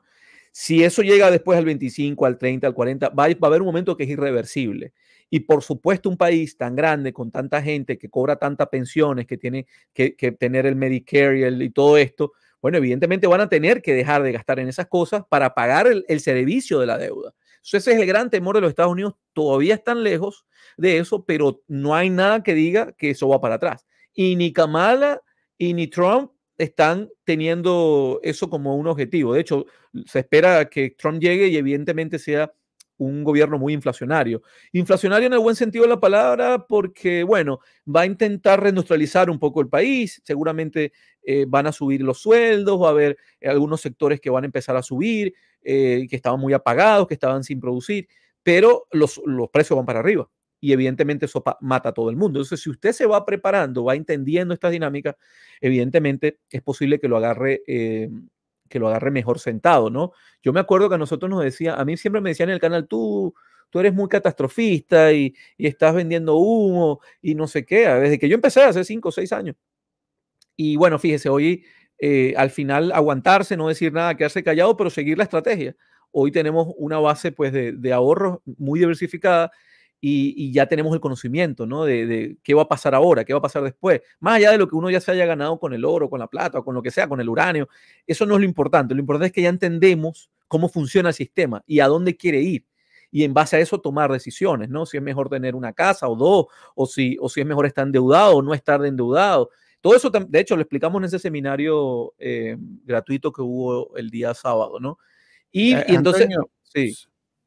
Si eso llega después al 25, al 30, al 40, va a, haber un momento que es irreversible. Y por supuesto, un país tan grande, con tanta gente, que cobra tantas pensiones, que tiene que, tener el Medicare y, todo esto, bueno, evidentemente van a tener que dejar de gastar en esas cosas para pagar el, servicio de la deuda. Entonces, ese es el gran temor de los Estados Unidos. Todavía están lejos de eso, pero no hay nada que diga que eso va para atrás y ni Kamala y ni Trump están teniendo eso como un objetivo. De hecho, se espera que Trump llegue y evidentemente sea un gobierno muy inflacionario. Inflacionario en el buen sentido de la palabra porque, bueno, va a intentar reindustrializar un poco el país, seguramente eh, van a subir los sueldos, va a haber eh, algunos sectores que van a empezar a subir, eh, que estaban muy apagados, que estaban sin producir, pero los precios van para arriba y evidentemente eso mata a todo el mundo. Entonces, si usted se va preparando, va entendiendo estas dinámicas, evidentemente es posible que lo agarre. Eh, que lo agarre mejor sentado, ¿no? Yo me acuerdo que a nosotros nos decía, a mí siempre me decían en el canal, tú, tú eres muy catastrofista y, y, estás vendiendo humo y no sé qué, ah, desde que yo empecé hace cinco o seis años. Y bueno, fíjese, hoy eh, al final aguantarse, no decir nada, quedarse callado, pero seguir la estrategia. Hoy tenemos una base pues de, de ahorros muy diversificada y, ya tenemos el conocimiento, ¿no? De, qué va a pasar ahora, qué va a pasar después, más allá de lo que uno ya se haya ganado con el oro, con la plata, con lo que sea, con el uranio, eso no es lo importante, lo importante es que ya entendemos cómo funciona el sistema y a dónde quiere ir. Y en base a eso tomar decisiones, ¿no? Si es mejor tener una casa o dos, o si, o si es mejor estar endeudado o no estar endeudado. Todo eso, de hecho, lo explicamos en ese seminario eh, gratuito que hubo el día sábado, ¿no? Y, eh, entonces... sí.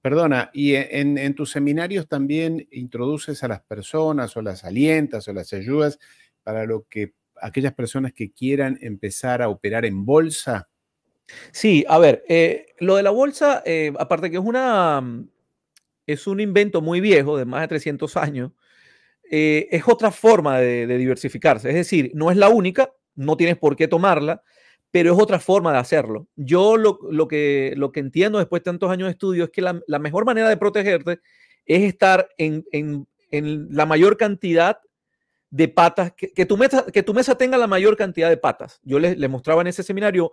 Perdona, ¿y en, tus seminarios también introduces a las personas o las alientas o las ayudas para lo que aquellas personas que quieran empezar a operar en bolsa? Sí, a ver, eh, lo de la bolsa, eh, aparte que es una mm, es un invento muy viejo, de más de 300 años, eh, es otra forma de diversificarse. Es decir, no es la única, no tienes por qué tomarla, pero es otra forma de hacerlo. Yo lo, que, lo que entiendo después de tantos años de estudio es que la, mejor manera de protegerte es estar en, la mayor cantidad de patas, que, tu mesa, que tenga la mayor cantidad de patas. Yo les, mostraba en ese seminario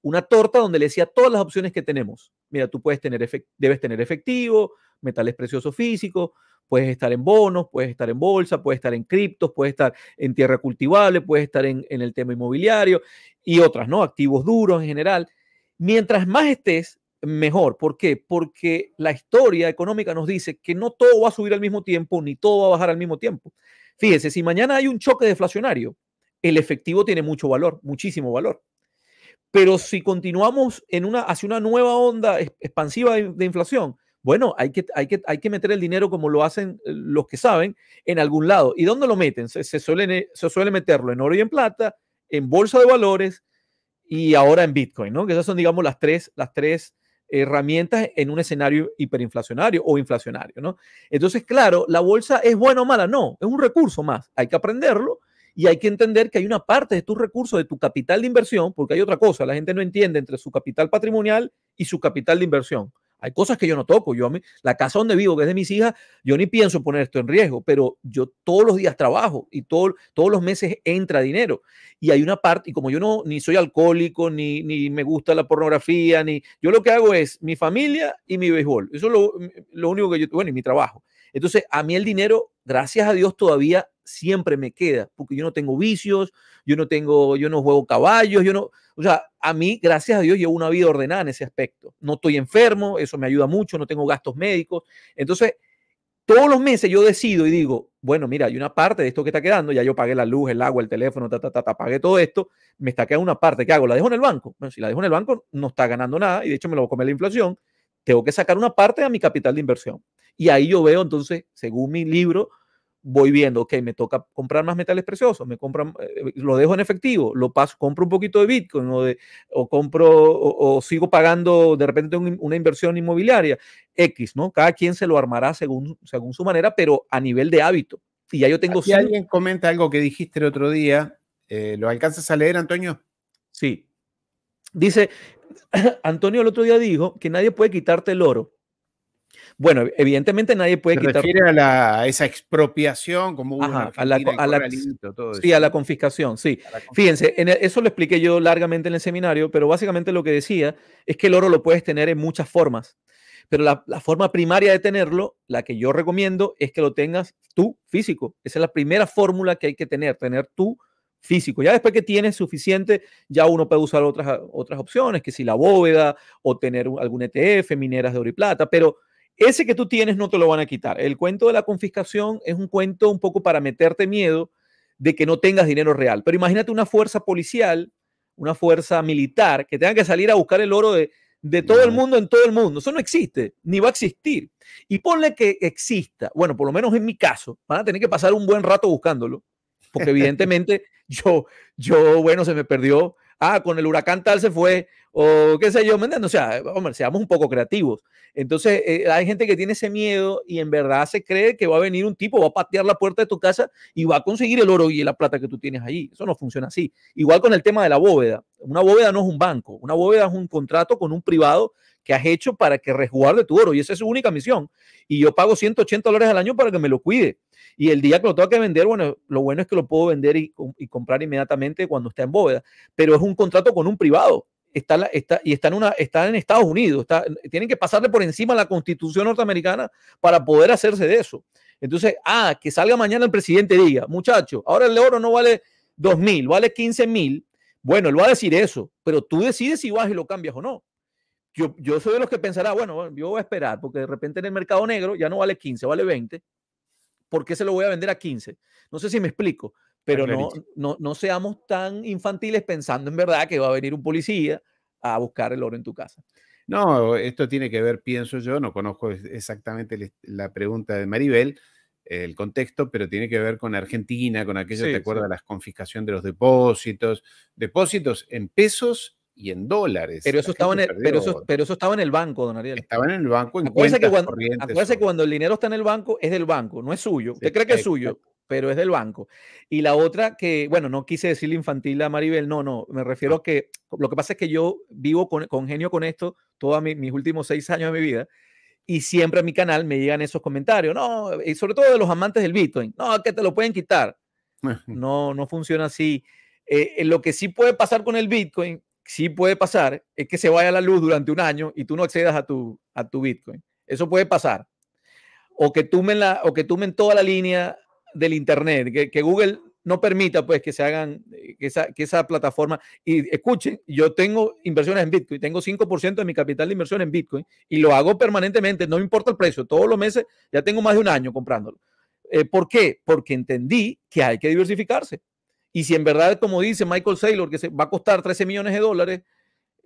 una torta donde le decía todas las opciones que tenemos. Mira, tú puedes tener, debes tener efectivo, metales preciosos físicos, puedes estar en bonos, puedes estar en bolsa, puedes estar en criptos, puedes estar en tierra cultivable, puedes estar en, el tema inmobiliario y otras, ¿no? Activos duros en general. Mientras más estés, mejor. ¿Por qué? Porque la historia económica nos dice que no todo va a subir al mismo tiempo ni todo va a bajar al mismo tiempo. Fíjese, si mañana hay un choque deflacionario, el efectivo tiene mucho valor, muchísimo valor. Pero si continuamos en una, hacia una nueva onda expansiva de inflación, bueno, hay que, hay, que, hay que meter el dinero como lo hacen eh, los que saben en algún lado. ¿Y dónde lo meten? Se, eh, se suele meterlo en oro y en plata, en bolsa de valores y ahora en Bitcoin, ¿no? Que esas son, digamos, las tres, las tres herramientas en un escenario hiperinflacionario o inflacionario, ¿no? Entonces, claro, la bolsa es buena o mala, no, es un recurso más, hay que aprenderlo y hay que entender que hay una parte de tus recursos, de tu capital de inversión, porque hay otra cosa, la gente no entiende entre su capital patrimonial y su capital de inversión. Hay cosas que yo no toco. Yo la casa donde vivo, que es de mis hijas, yo ni pienso poner esto en riesgo, pero yo todos los días trabajo y todo, todos los meses entra dinero. Y hay una parte, y como yo no ni soy alcohólico, ni, ni me gusta la pornografía, ni yo lo que hago es mi familia y mi béisbol. Eso es lo, lo único que yo, bueno, y mi trabajo. Entonces, a mí el dinero, gracias a Dios, todavía siempre me queda, porque yo no tengo vicios, yo no tengo, yo no juego caballos, yo no, o sea, a mí, gracias a Dios, llevo una vida ordenada en ese aspecto. No estoy enfermo, eso me ayuda mucho, no tengo gastos médicos. Entonces, todos los meses yo decido y digo, bueno, mira, hay una parte de esto que está quedando, ya yo pagué la luz, el agua, el teléfono, ta, ta, ta, pagué todo esto, me está quedando una parte, ¿qué hago? ¿La dejo en el banco? Bueno, si la dejo en el banco, no está ganando nada y de hecho me lo va a comer la inflación, tengo que sacar una parte a mi capital de inversión. Y ahí yo veo entonces, según mi libro, voy viendo, ok, me toca comprar más metales preciosos, me compran, eh, lo dejo en efectivo, lo paso, compro un poquito de Bitcoin o, de, o compro o, sigo pagando de repente una inversión inmobiliaria, X, ¿no? Cada quien se lo armará según, según su manera, pero a nivel de hábito. Y ya yo tengo... Si alguien comenta algo que dijiste el otro día, eh, ¿lo alcanzas a leer, Antonio? Sí. Dice, (clears throat) Antonio el otro día dijo que nadie puede quitarte el oro, bueno, e-, evidentemente nadie puede Se quitar. refiere a, esa expropiación como a la, a la Sí, a la confiscación, sí. Fíjense, e, eso lo expliqué yo largamente en el seminario, pero básicamente lo que decía es que el oro lo puedes tener en muchas formas, pero la, forma primaria de tenerlo, la que yo recomiendo, es que lo tengas tú físico. Esa es la primera fórmula que hay que tener, tener tú físico. Ya después que tienes suficiente, ya uno puede usar otras, otras opciones, que si la bóveda o tener algún ETF, mineras de oro y plata, pero ese que tú tienes no te lo van a quitar. El cuento de la confiscación es un cuento un poco para meterte miedo de que no tengas dinero real. Pero imagínate una fuerza policial, una fuerza militar, que tenga que salir a buscar el oro de, todo el mundo en todo el mundo. Eso no existe, ni va a existir. Y ponle que exista, bueno, por lo menos en mi caso, van a tener que pasar un buen rato buscándolo, porque (laughs) evidentemente yo, yo, bueno, se me perdió. Ah, con el huracán tal se fue o qué sé yo, ¿me entiendes? O sea, hombre, seamos un poco creativos. Entonces, eh, eh, hay gente que tiene ese miedo y en verdad se cree que va a venir un tipo, va a patear la puerta de tu casa y va a conseguir el oro y la plata que tú tienes allí. Eso no funciona así. Igual con el tema de la bóveda. Una bóveda no es un banco, una bóveda es un contrato con un privado que has hecho para que resguarde tu oro y esa es su única misión. Y yo pago 180 dólares al año para que me lo cuide. Y el día que lo tenga que vender, bueno, lo bueno es que lo puedo vender y, y comprar inmediatamente cuando está en bóveda, pero es un contrato con un privado está, está y está en, una, en Estados Unidos, tienen que pasarle por encima la constitución norteamericana para poder hacerse de eso. Entonces, ah, que salga mañana el presidente y diga, muchacho, ahora el oro no vale 2.000, mil, vale 15.000. mil. Bueno, él va a decir eso, pero tú decides si vas y lo cambias o no. Yo, yo soy de los que pensará, bueno, yo voy a esperar, porque de repente en el mercado negro ya no vale 15, vale 20. ¿Por qué se lo voy a vender a 15? No sé si me explico pero no, no, no seamos tan infantiles pensando en verdad que va a venir un policía a buscar el oro en tu casa. No, esto tiene que ver, pienso yo, no conozco exactamente la pregunta de Maribel, el contexto, pero tiene que ver con Argentina, con aquello, que ¿te acuerdas? las La confiscación de los depósitos, depósitos en pesos y en dólares. Pero eso, estaba en, el, pero eso, estaba en el banco, don Ariel. Estaba en el banco, en cuentas cuando, que cuando el dinero está en el banco, es del banco, no es suyo. ¿Usted cree que es suyo? pero es del banco. Y la otra que, bueno, no quise decirle infantil a Maribel, no, no, me refiero a que lo que pasa es que yo vivo con, con genio con esto todos mis últimos seis años de mi vida y siempre a mi canal me llegan esos comentarios, no, eh, y sobre todo de los amantes del Bitcoin, no, que te lo pueden quitar. (laughs) No, no funciona así. Eh, eh, lo que sí puede pasar con el Bitcoin, sí puede pasar, es que se vaya la luz durante un año y tú no accedas a tu, a tu Bitcoin. Eso puede pasar. O que, tumen la, o que tumen toda la línea del Internet, que, Google no permita pues que se hagan, eh, que esa, plataforma, y escuchen, yo tengo inversiones en Bitcoin, tengo 5% de mi capital de inversión en Bitcoin y lo hago permanentemente, no me importa el precio, todos los meses, ya tengo más de un año comprándolo. Eh, ¿Por qué? Porque entendí que hay que diversificarse. Y si en verdad, como dice Michael Saylor, que se va a costar 13 millones de dólares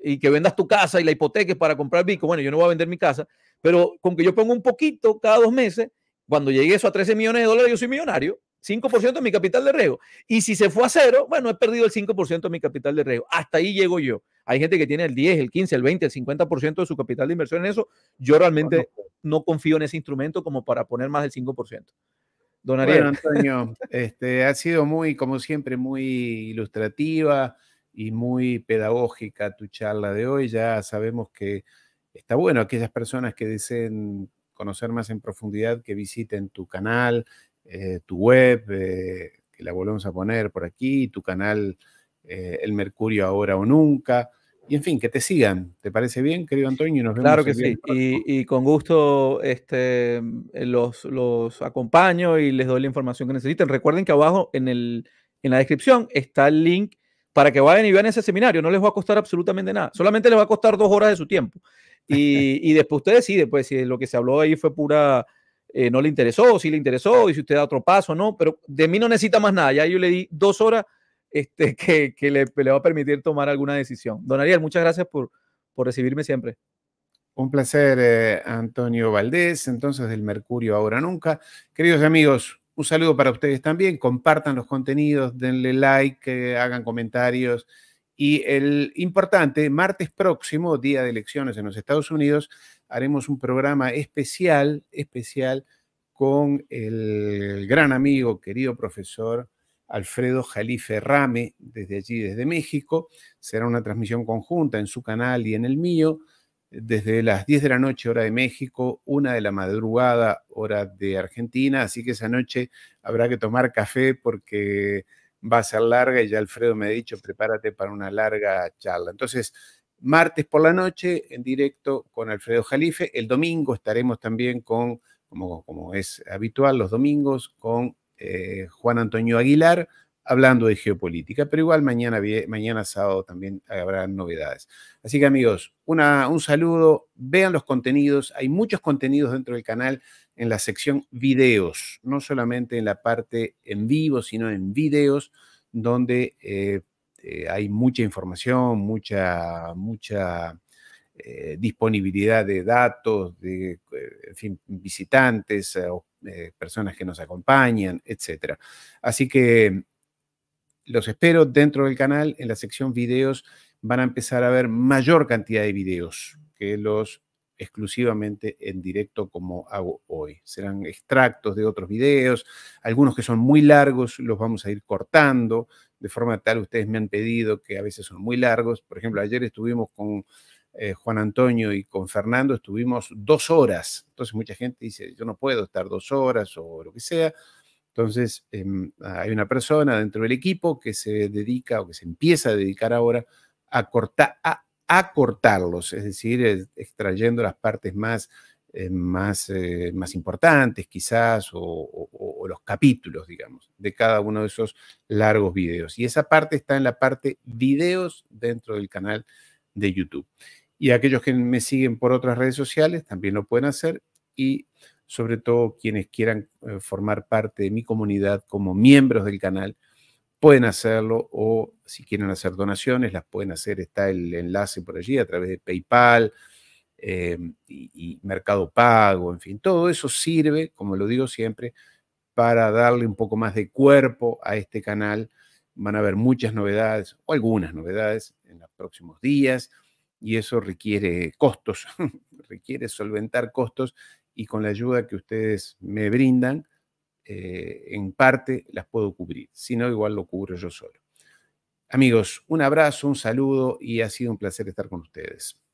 y que vendas tu casa y la hipoteca para comprar Bitcoin, bueno, yo no voy a vender mi casa, pero con que yo ponga un poquito cada dos meses, cuando llegue eso a 13 millones de dólares, yo soy millonario. 5% de mi capital de riesgo. Y si se fue a cero, bueno, he perdido el 5% de mi capital de riesgo. Hasta ahí llego yo. Hay gente que tiene el 10, el 15, el 20, el 50% de su capital de inversión en eso. Yo realmente no confío en ese instrumento como para poner más del 5%. Don Ariel. Bueno, Antonio, este, ha sido muy, como siempre, muy ilustrativa y muy pedagógica tu charla de hoy. Ya sabemos que está bueno aquellas personas que deseen conocer más en profundidad, que visiten tu canal, eh, tu web, eh, que la volvemos a poner por aquí, tu canal eh, El Mercurio Ahora o Nunca. Y en fin, que te sigan. ¿Te parece bien, querido Antonio? Nos vemos claro que sí. Y, con gusto este, los, acompaño y les doy la información que necesiten. Recuerden que abajo en, el, en la descripción está el link para que vayan y vean ese seminario. No les va a costar absolutamente nada. Solamente les va a costar dos horas de su tiempo. Y, después usted decide, pues, si lo que se habló ahí fue pura, eh, no le interesó, si le interesó, y si usted da otro paso, no. Pero de mí no necesita más nada. Ya yo le di dos horas este, (laughs) que, le, va a permitir tomar alguna decisión. Don Ariel, muchas gracias por, recibirme siempre. Un placer, eh, Antonio Valdés, entonces del Mercurio Ahora Nunca. Queridos amigos, un saludo para ustedes también. Compartan los contenidos, denle like, hagan comentarios. Y el importante, martes próximo, día de elecciones en los Estados Unidos, haremos un programa especial, especial con el gran amigo, querido profesor Alfredo Jalife Rame, desde allí, desde México. Será una transmisión conjunta en su canal y en el mío desde las 10 de la noche hora de México, una de la madrugada hora de Argentina, así que esa noche habrá que tomar café porque va a ser larga y ya Alfredo me ha dicho, prepárate para una larga charla. Entonces, martes por la noche en directo con Alfredo Jalife, el domingo estaremos también con, como, es habitual los domingos, con eh, Juan Antonio Aguilar, hablando de geopolítica, pero igual mañana, mañana sábado también habrá novedades. Así que amigos, una, un saludo, vean los contenidos, hay muchos contenidos dentro del canal en la sección videos, no solamente en la parte en vivo, sino en videos donde eh, eh, hay mucha información, mucha, mucha eh, disponibilidad de datos, de visitantes o personas que nos acompañan, etc. Así que los espero dentro del canal, en la sección videos van a empezar a ver mayor cantidad de videos que los exclusivamente en directo como hago hoy. Serán extractos de otros videos, algunos que son muy largos, los vamos a ir cortando, de forma tal ustedes me han pedido que a veces son muy largos. Por ejemplo, ayer estuvimos con eh, Juan Antonio y con Fernando, estuvimos dos horas. Entonces mucha gente dice, yo no puedo estar dos horas o lo que sea. Entonces, em, hay una persona dentro del equipo que se dedica o que se empieza a dedicar ahora a, a, cortarlos, es decir, extrayendo las partes más, eh, eh, más, importantes quizás o, o, los capítulos, digamos, de cada uno de esos largos videos. Y esa parte está en la parte videos dentro del canal de YouTube. Y aquellos que me siguen por otras redes sociales también lo pueden hacer y sobre todo quienes quieran eh, formar parte de mi comunidad como miembros del canal, pueden hacerlo o si quieren hacer donaciones, las pueden hacer. Está el enlace por allí a través de PayPal em, y, y, Mercado Pago, en fin, todo eso sirve, como lo digo siempre, para darle un poco más de cuerpo a este canal. Van a haber muchas novedades o algunas novedades en los próximos días y eso requiere costos, (laughs) requiere solventar costos y con la ayuda que ustedes me brindan, eh, en parte las puedo cubrir. Si no, igual lo cubro yo solo. Amigos, un abrazo, un saludo y ha sido un placer estar con ustedes.